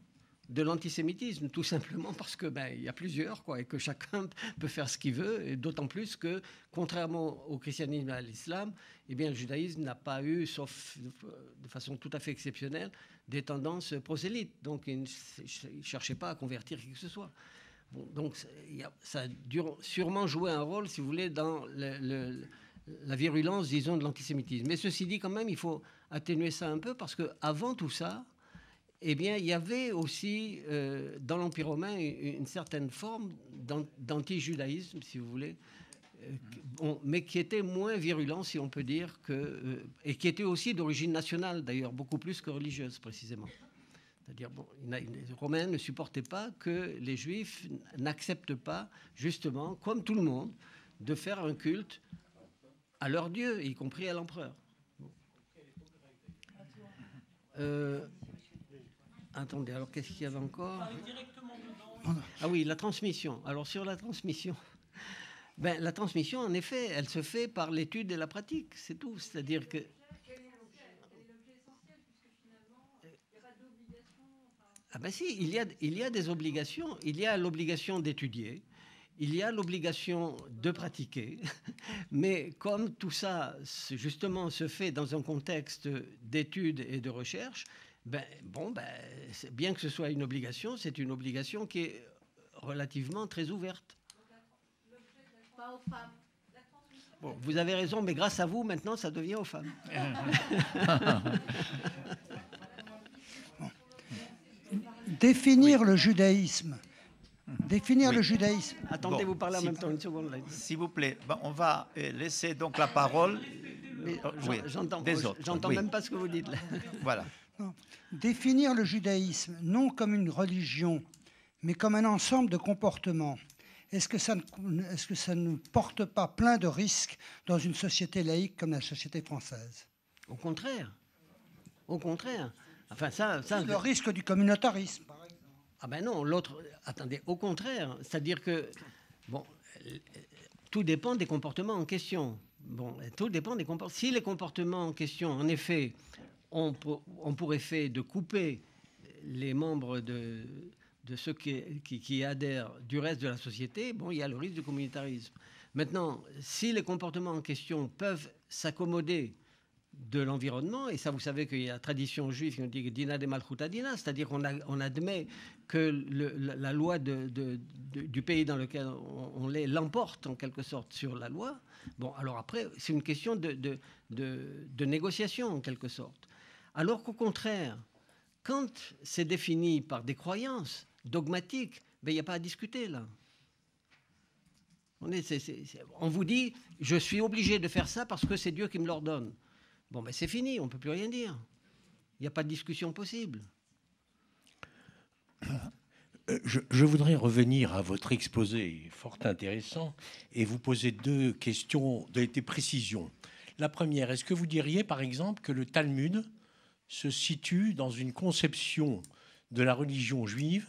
de l'antisémitisme, tout simplement parce que ben il y a plusieurs quoi et que chacun peut faire ce qu'il veut et d'autant plus que contrairement au christianisme et à l'islam, eh bien le judaïsme n'a pas eu sauf euh, de façon tout à fait exceptionnelle des tendances prosélytes. Donc il ne cherchait pas à convertir qui que ce soit. Bon, donc ça a sûrement joué un rôle si vous voulez dans la virulence, disons, de l'antisémitisme. Mais ceci dit, quand même, il faut atténuer ça un peu parce que avant tout ça, eh bien, il y avait aussi euh, dans l'Empire romain une, certaine forme d'anti-judaïsme, si vous voulez, euh, mhm. mais qui était moins virulent, si on peut dire, euh, et qui était aussi d'origine nationale, d'ailleurs, beaucoup plus que religieuse, précisément. C'est-à-dire, bon, les Romains ne supportaient pas que les Juifs n'acceptent pas, justement, comme tout le monde, de faire un culte à leur Dieu, y compris à l'empereur. Attendez, alors qu'est-ce qu'il y avait encore Ah oui, la transmission. Alors sur la transmission, ben, la transmission, en effet, elle se fait par l'étude et la pratique, c'est tout. C'est-à-dire que... Ah ben si, il y a, il y a des obligations. Il y a l'obligation d'étudier, il y a l'obligation de pratiquer, mais comme tout ça, justement, se fait dans un contexte d'études et de recherche, ben, bon, ben, bien que ce soit une obligation, c'est une obligation qui est relativement très ouverte. Bon, vous avez raison, mais grâce à vous, maintenant, ça devient aux femmes. Définir le judaïsme. Définir le judaïsme. Attendez, vous parlez en même temps, une seconde. S'il vous plaît, ben, on va euh, laisser donc la parole euh, autres. j'entends, même pas ce que vous dites là. Voilà. Définir le judaïsme non comme une religion, mais comme un ensemble de comportements, est-ce que, ça ne, est-ce que ça ne porte pas plein de risques dans une société laïque comme la société française Au contraire. Au contraire. Enfin, ça, ça, le risque du communautarisme, Ah ben non, l'autre. Attendez, au contraire. C'est-à-dire que. Bon, tout dépend des comportements en question. Bon, tout dépend des comportements. Si les comportements en question, en effet, on, pourrait faire de couper les membres de, ceux qui, adhèrent du reste de la société, bon, il y a le risque du communautarisme. Maintenant, si les comportements en question peuvent s'accommoder de l'environnement, et ça vous savez qu'il y a la tradition juive qui nous dit que dina de dina, c'est-à-dire qu'on admet que la, loi du pays dans lequel on, l'est l'emporte en quelque sorte sur la loi, bon alors après c'est une question de négociation en quelque sorte. Alors qu'au contraire, quand c'est défini par des croyances dogmatiques, ben, il n'y a pas à discuter là. On, vous dit, je suis obligé de faire ça parce que c'est Dieu qui me l'ordonne. Bon, ben c'est fini, on ne peut plus rien dire. Il n'y a pas de discussion possible. Euh, je, voudrais revenir à votre exposé, fort intéressant, et vous poser deux questions, de précision. La première, est-ce que vous diriez par exemple que le Talmud se situe dans une conception de la religion juive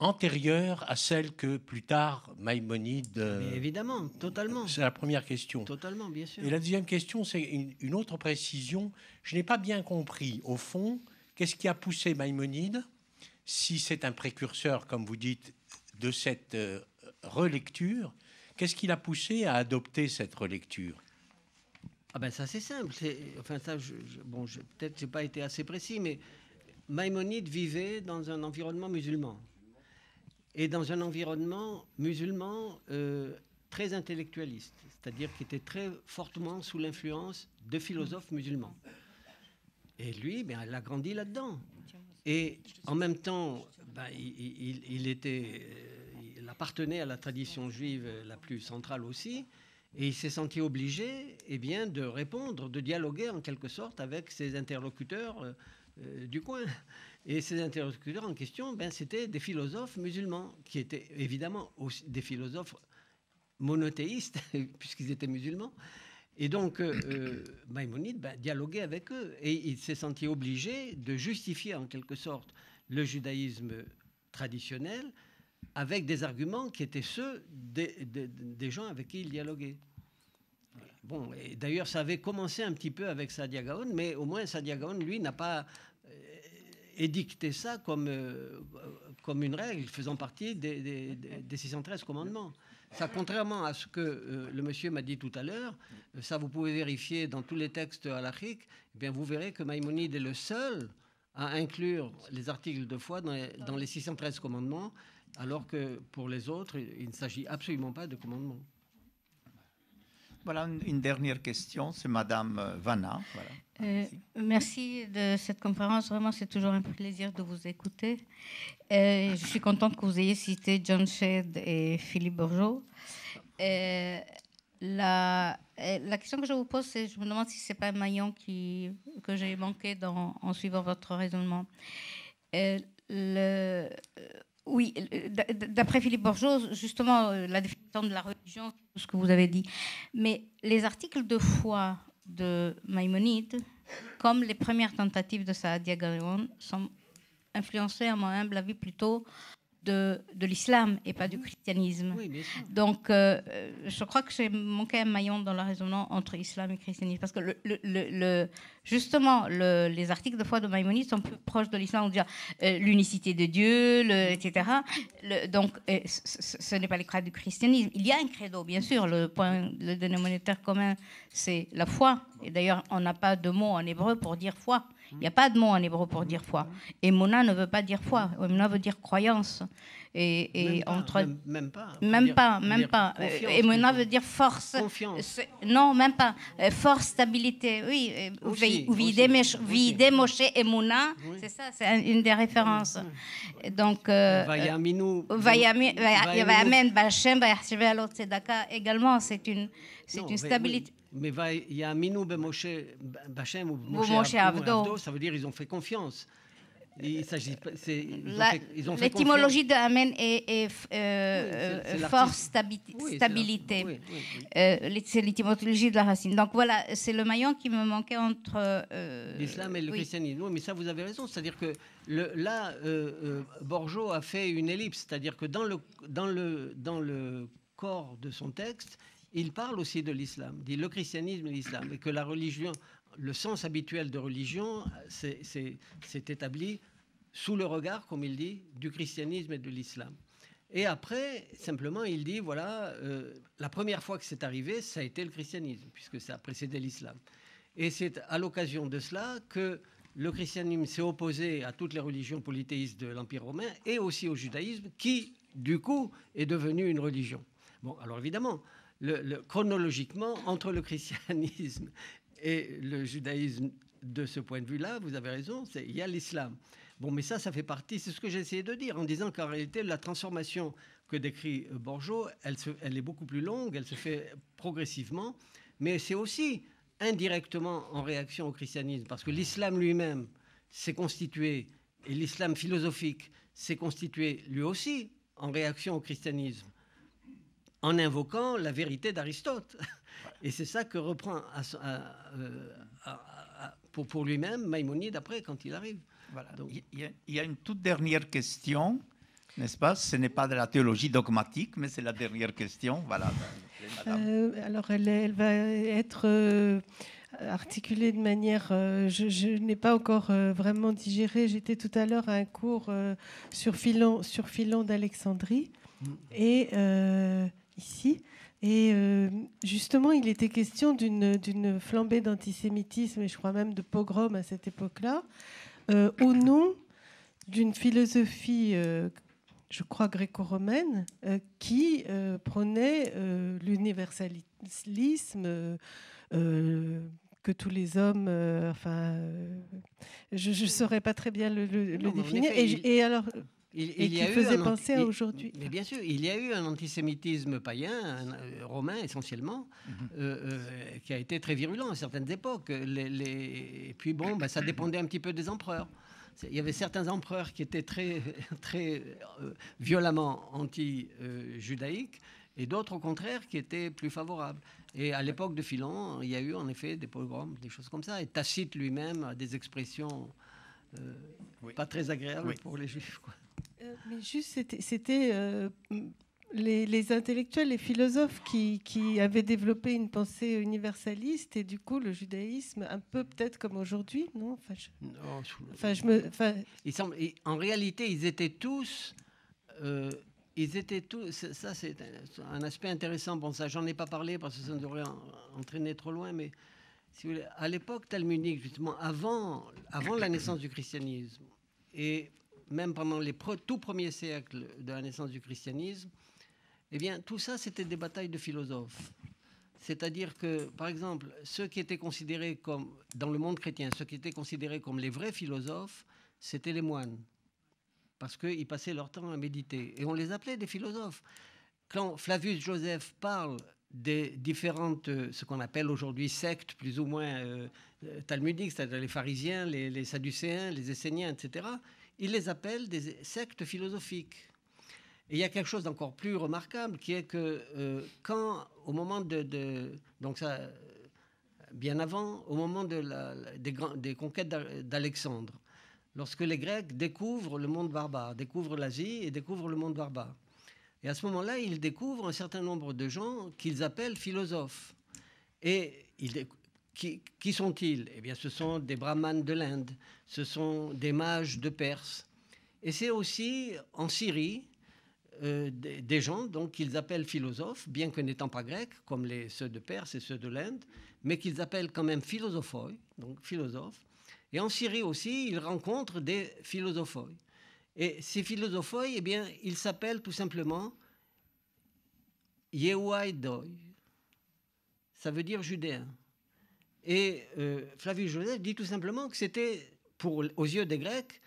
antérieure à celle que plus tard Maïmonide. Euh, évidemment, totalement. C'est la première question. Totalement, bien sûr. Et la deuxième question, c'est une, autre précision. Je n'ai pas bien compris, au fond, qu'est-ce qui a poussé Maïmonide, si c'est un précurseur, comme vous dites, de cette euh, relecture, qu'est-ce qui l'a poussé à adopter cette relecture ah ben ça c'est simple. Enfin ça, je, je, bon, peut-être j'ai pas été assez précis, mais Maïmonide vivait dans un environnement musulman et dans un environnement musulman euh, très intellectualiste, c'est-à-dire qui était très fortement sous l'influence de philosophes musulmans. Et lui, ben, il a grandi là-dedans. Et en même temps, ben, il, il, était, euh, il appartenait à la tradition juive la plus centrale aussi. Et il s'est senti obligé eh bien, de répondre, de dialoguer en quelque sorte avec ses interlocuteurs euh, euh, du coin. Et ces interlocuteurs en question, ben, c'était des philosophes musulmans, qui étaient évidemment aussi des philosophes monothéistes, puisqu'ils étaient musulmans. Et donc, Maimonide euh, Maïmonide ben, dialoguait avec eux. Et il s'est senti obligé de justifier en quelque sorte le judaïsme traditionnel avec des arguments qui étaient ceux des, gens avec qui il dialoguait. Bon, et d'ailleurs, ça avait commencé un petit peu avec Sadia Gaon, mais au moins Sadia Gaon, lui, n'a pas euh, édicté ça comme, euh, comme une règle faisant partie des, 613 commandements. Ça, contrairement à ce que euh, le monsieur m'a dit tout à l'heure, ça vous pouvez vérifier dans tous les textes halachiques, eh bien vous verrez que Maïmonide est le seul à inclure les articles de foi dans dans les 613 commandements alors que pour les autres, il ne s'agit absolument pas de commandement. Voilà une dernière question, c'est Madame euh, Vanna. Euh, merci de cette conférence. Vraiment, c'est toujours un plaisir de vous écouter. Euh, je suis contente que vous ayez cité John Shedd et Philippe Bourgeot. la, question que je vous pose, c'est je me demande si ce n'est pas un maillon qui, que j'ai manqué en suivant votre raisonnement. Le, oui, euh, d'après Philippe Bourgeois, justement, euh, la définition de la religion, tout ce que vous avez dit. Mais les articles de foi de Maïmonide, comme les premières tentatives de Saadia Diagaon, sont influencés, à mon humble avis, plutôt de, l'islam et pas du christianisme. Donc, euh, euh, je crois que j'ai manqué un maillon dans la résonance entre islam et christianisme. Parce que, justement, les articles de foi de Maïmonide sont plus proches de l'islam, on dit euh, l'unicité de Dieu, etc. donc, ce, n'est pas le credo du christianisme. Il y a un credo, bien sûr. Le, point, le dénominateur commun, c'est la foi. Et d'ailleurs, on n'a pas de mot en hébreu pour dire foi. Il n'y a pas de mot en hébreu pour dire foi. Et ne veut pas dire foi. Mona veut dire croyance. Et, même, pas, entre... même, pas, même pas. Et veut dire force. Non, même pas. Force, stabilité. Oui. Vidé, Moshe et C'est ça, c'est une des références. Donc. Également, c'est une, c'est une stabilité. Mais ben Moshe Abdo. Ça veut dire ils ont fait confiance. L'étymologie de Amen est, euh, euh, force, stabilité. Euh, c'est l'étymologie de la racine. Donc voilà, c'est le maillon qui me manquait entre. L'islam et le christianisme. mais ça, vous avez raison. C'est-à-dire que là, euh, Borjo a fait une ellipse. C'est-à-dire que dans le corps de son texte, il parle aussi de l'islam, dit le christianisme et l'islam, et que la religion, le sens habituel de religion, s'est établi sous le regard, comme il dit, du christianisme et de l'islam. Et après, simplement, il dit, voilà, euh, la première fois que c'est arrivé, ça a été le christianisme, puisque ça a précédé l'islam. Et c'est à l'occasion de cela que le christianisme s'est opposé à toutes les religions polythéistes de l'Empire romain et aussi au judaïsme, qui, du coup, est devenu une religion. Bon, alors évidemment, chronologiquement, entre le christianisme et le judaïsme, de ce point de vue-là, vous avez raison, il y a l'islam. Bon, mais ça, ça fait partie, c'est ce que j'ai essayé de dire, en disant qu'en réalité, la transformation que décrit euh, Bourgeot, elle est beaucoup plus longue, elle se fait progressivement, mais c'est aussi indirectement en réaction au christianisme, parce que l'islam lui-même s'est constitué, et l'islam philosophique s'est constitué lui aussi en réaction au christianisme en invoquant la vérité d'Aristote. Et c'est ça que reprend à, euh, pour, lui-même Maïmonide après quand il arrive. Voilà. Donc. Il, y a, une toute dernière question, n'est-ce pas Ce n'est pas de la théologie dogmatique, mais c'est la dernière question. Voilà. Euh, alors elle, va être... Euh, articulée de manière. je, n'ai pas encore vraiment digéré. J'étais tout à l'heure à un cours sur Philon, sur Philon d'Alexandrie. Mm. Et ici. Et euh, justement, il était question d'une flambée d'antisémitisme, et je crois même de pogrom à cette époque-là, euh, au nom d'une philosophie, euh, je crois, gréco-romaine, qui prenait l'universalisme que tous les hommes, enfin, je ne saurais pas très bien le, définir. et, et, alors, il, et qui faisait penser à aujourd'hui. Mais bien sûr, il y a eu un antisémitisme païen, euh, romain essentiellement, mhm. euh, euh, qui a été très virulent à certaines époques. Les, Et puis bon, bah, ça dépendait un petit peu des empereurs. Il y avait certains empereurs qui étaient très, très violemment anti-judaïques et d'autres au contraire qui étaient plus favorables. Et à l'époque de Philon, il y a eu en effet des pogroms, des choses comme ça. Et Tacite lui-même a des expressions euh, pas très agréable pour les juifs. Euh, mais juste, c'était euh, les, intellectuels, les philosophes qui, avaient développé une pensée universaliste et du coup le judaïsme, un peu peut-être comme aujourd'hui, non enfin, enfin, je me, enfin, il semble, En réalité, ils étaient tous. ils étaient tous, ça c'est un aspect intéressant. Bon, ça j'en ai pas parlé parce que ça nous aurait entraîné trop loin, mais à l'époque talmudique, justement, avant, avant la naissance du christianisme, et même pendant les tout premiers siècles de la naissance du christianisme, eh bien, tout ça, c'était des batailles de philosophes. C'est-à-dire que, par exemple, ceux qui étaient considérés comme, dans le monde chrétien, ceux qui étaient considérés comme les vrais philosophes, c'était les moines. Parce qu'ils passaient leur temps à méditer. Et on les appelait des philosophes. Quand Flavius Joseph parle des différentes, euh, ce qu'on appelle aujourd'hui sectes plus ou moins euh, euh, talmudiques, c'est-à-dire les pharisiens, les, sadducéens, les esséniens, etc., il les appelle des sectes philosophiques. Et il y a quelque chose d'encore plus remarquable qui est que quand, au moment de, Donc ça, bien avant, au moment de la, des, des conquêtes d'Alexandre, lorsque les Grecs découvrent le monde barbare, découvrent l'Asie et découvrent le monde barbare. Et à ce moment-là, ils découvrent un certain nombre de gens qu'ils appellent philosophes. Et qui, sont-ils Eh bien, ce sont des brahmanes de l'Inde, ce sont des mages de Perse. Et c'est aussi en Syrie euh, des, gens donc qu'ils appellent philosophes, bien que n'étant pas grecs, comme les, ceux de Perse et ceux de l'Inde, mais qu'ils appellent quand même philosophoi, donc philosophes. Et en Syrie aussi, ils rencontrent des philosophoi. Et ces philosophes eh bien, ils s'appellent tout simplement Yehuai Ça veut dire judéen. Et euh, Flavius Joseph dit tout simplement que c'était, aux yeux des Grecs,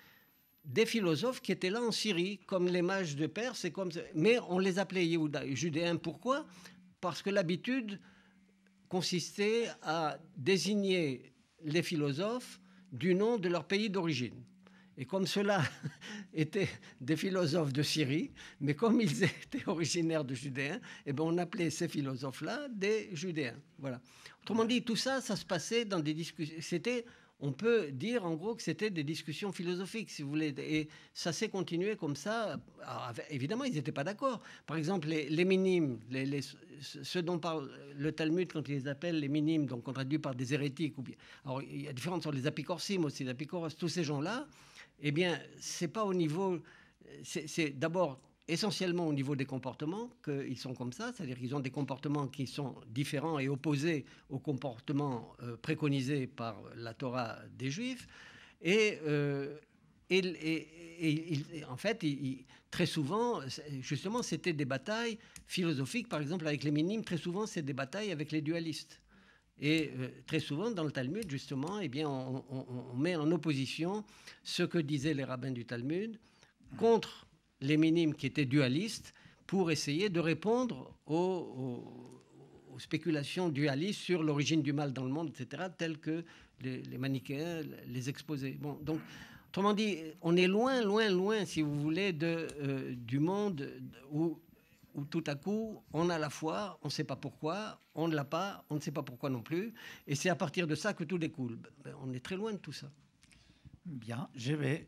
des philosophes qui étaient là en Syrie, comme les mages de Perse, comme, mais on les appelait Yehouda judéens. Pourquoi Parce que l'habitude consistait à désigner les philosophes du nom de leur pays d'origine. Et comme cela étaient des philosophes de Syrie, mais comme ils étaient originaires de Judéens, eh ben, on appelait ces philosophes-là des Judéens. Voilà. Autrement dit, tout ça, ça se passait dans des discussions. C'était, on peut dire en gros que c'était des discussions philosophiques, si vous voulez. Et ça s'est continué comme ça. évidemment, ils n'étaient pas d'accord. Par exemple, les, minimes, ceux dont parle le Talmud quand il les appelle les minimes, donc on traduit par des hérétiques. Ou bien, alors, il y a différentes sur les apicorsimes aussi, les apicoros, tous ces gens-là eh bien, c'est pas au niveau. C'est d'abord essentiellement au niveau des comportements qu'ils sont comme ça, c'est-à-dire qu'ils ont des comportements qui sont différents et opposés aux comportements euh, préconisés par la Torah des Juifs. Et, euh, en fait, très souvent, justement, c'était des batailles philosophiques, par exemple avec les minimes, très souvent, c'est des batailles avec les dualistes. Et euh, très souvent, dans le Talmud, justement, et eh bien, on, met en opposition ce que disaient les rabbins du Talmud contre les minimes qui étaient dualistes pour essayer de répondre aux, spéculations dualistes sur l'origine du mal dans le monde, etc., telles que les, manichéens les exposaient. Bon, donc, autrement dit, on est loin, loin, loin, si vous voulez, de, euh, du monde où où tout à coup, on a la foi, on ne sait pas pourquoi, on ne l'a pas, on ne sait pas pourquoi non plus. Et c'est à partir de ça que tout découle. Ben, on est très loin de tout ça. Bien, je vais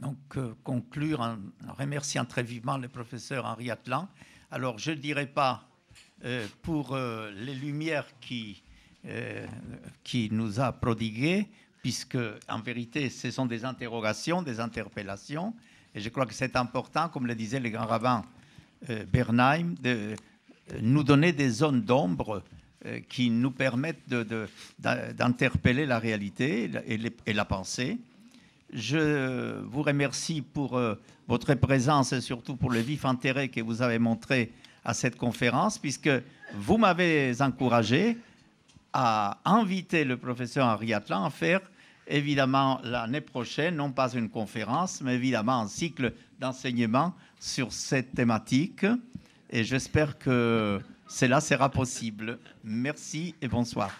donc euh, conclure en remerciant très vivement le professeur Henri Atlan. Alors, je ne dirais pas euh, pour euh, les lumières qui, qui nous a prodiguées, puisque en vérité, ce sont des interrogations, des interpellations. Et je crois que c'est important, comme le disait le grand rabbin euh, Bernheim, de euh, nous donner des zones d'ombre euh, qui nous permettent d'interpeller la réalité et, la pensée. Je vous remercie pour votre présence et surtout pour le vif intérêt que vous avez montré à cette conférence, puisque vous m'avez encouragé à inviter le professeur Henri Atlan à faire évidemment l'année prochaine, non pas une conférence, mais évidemment un cycle d'enseignement sur cette thématique et j'espère que cela sera possible. Merci et bonsoir.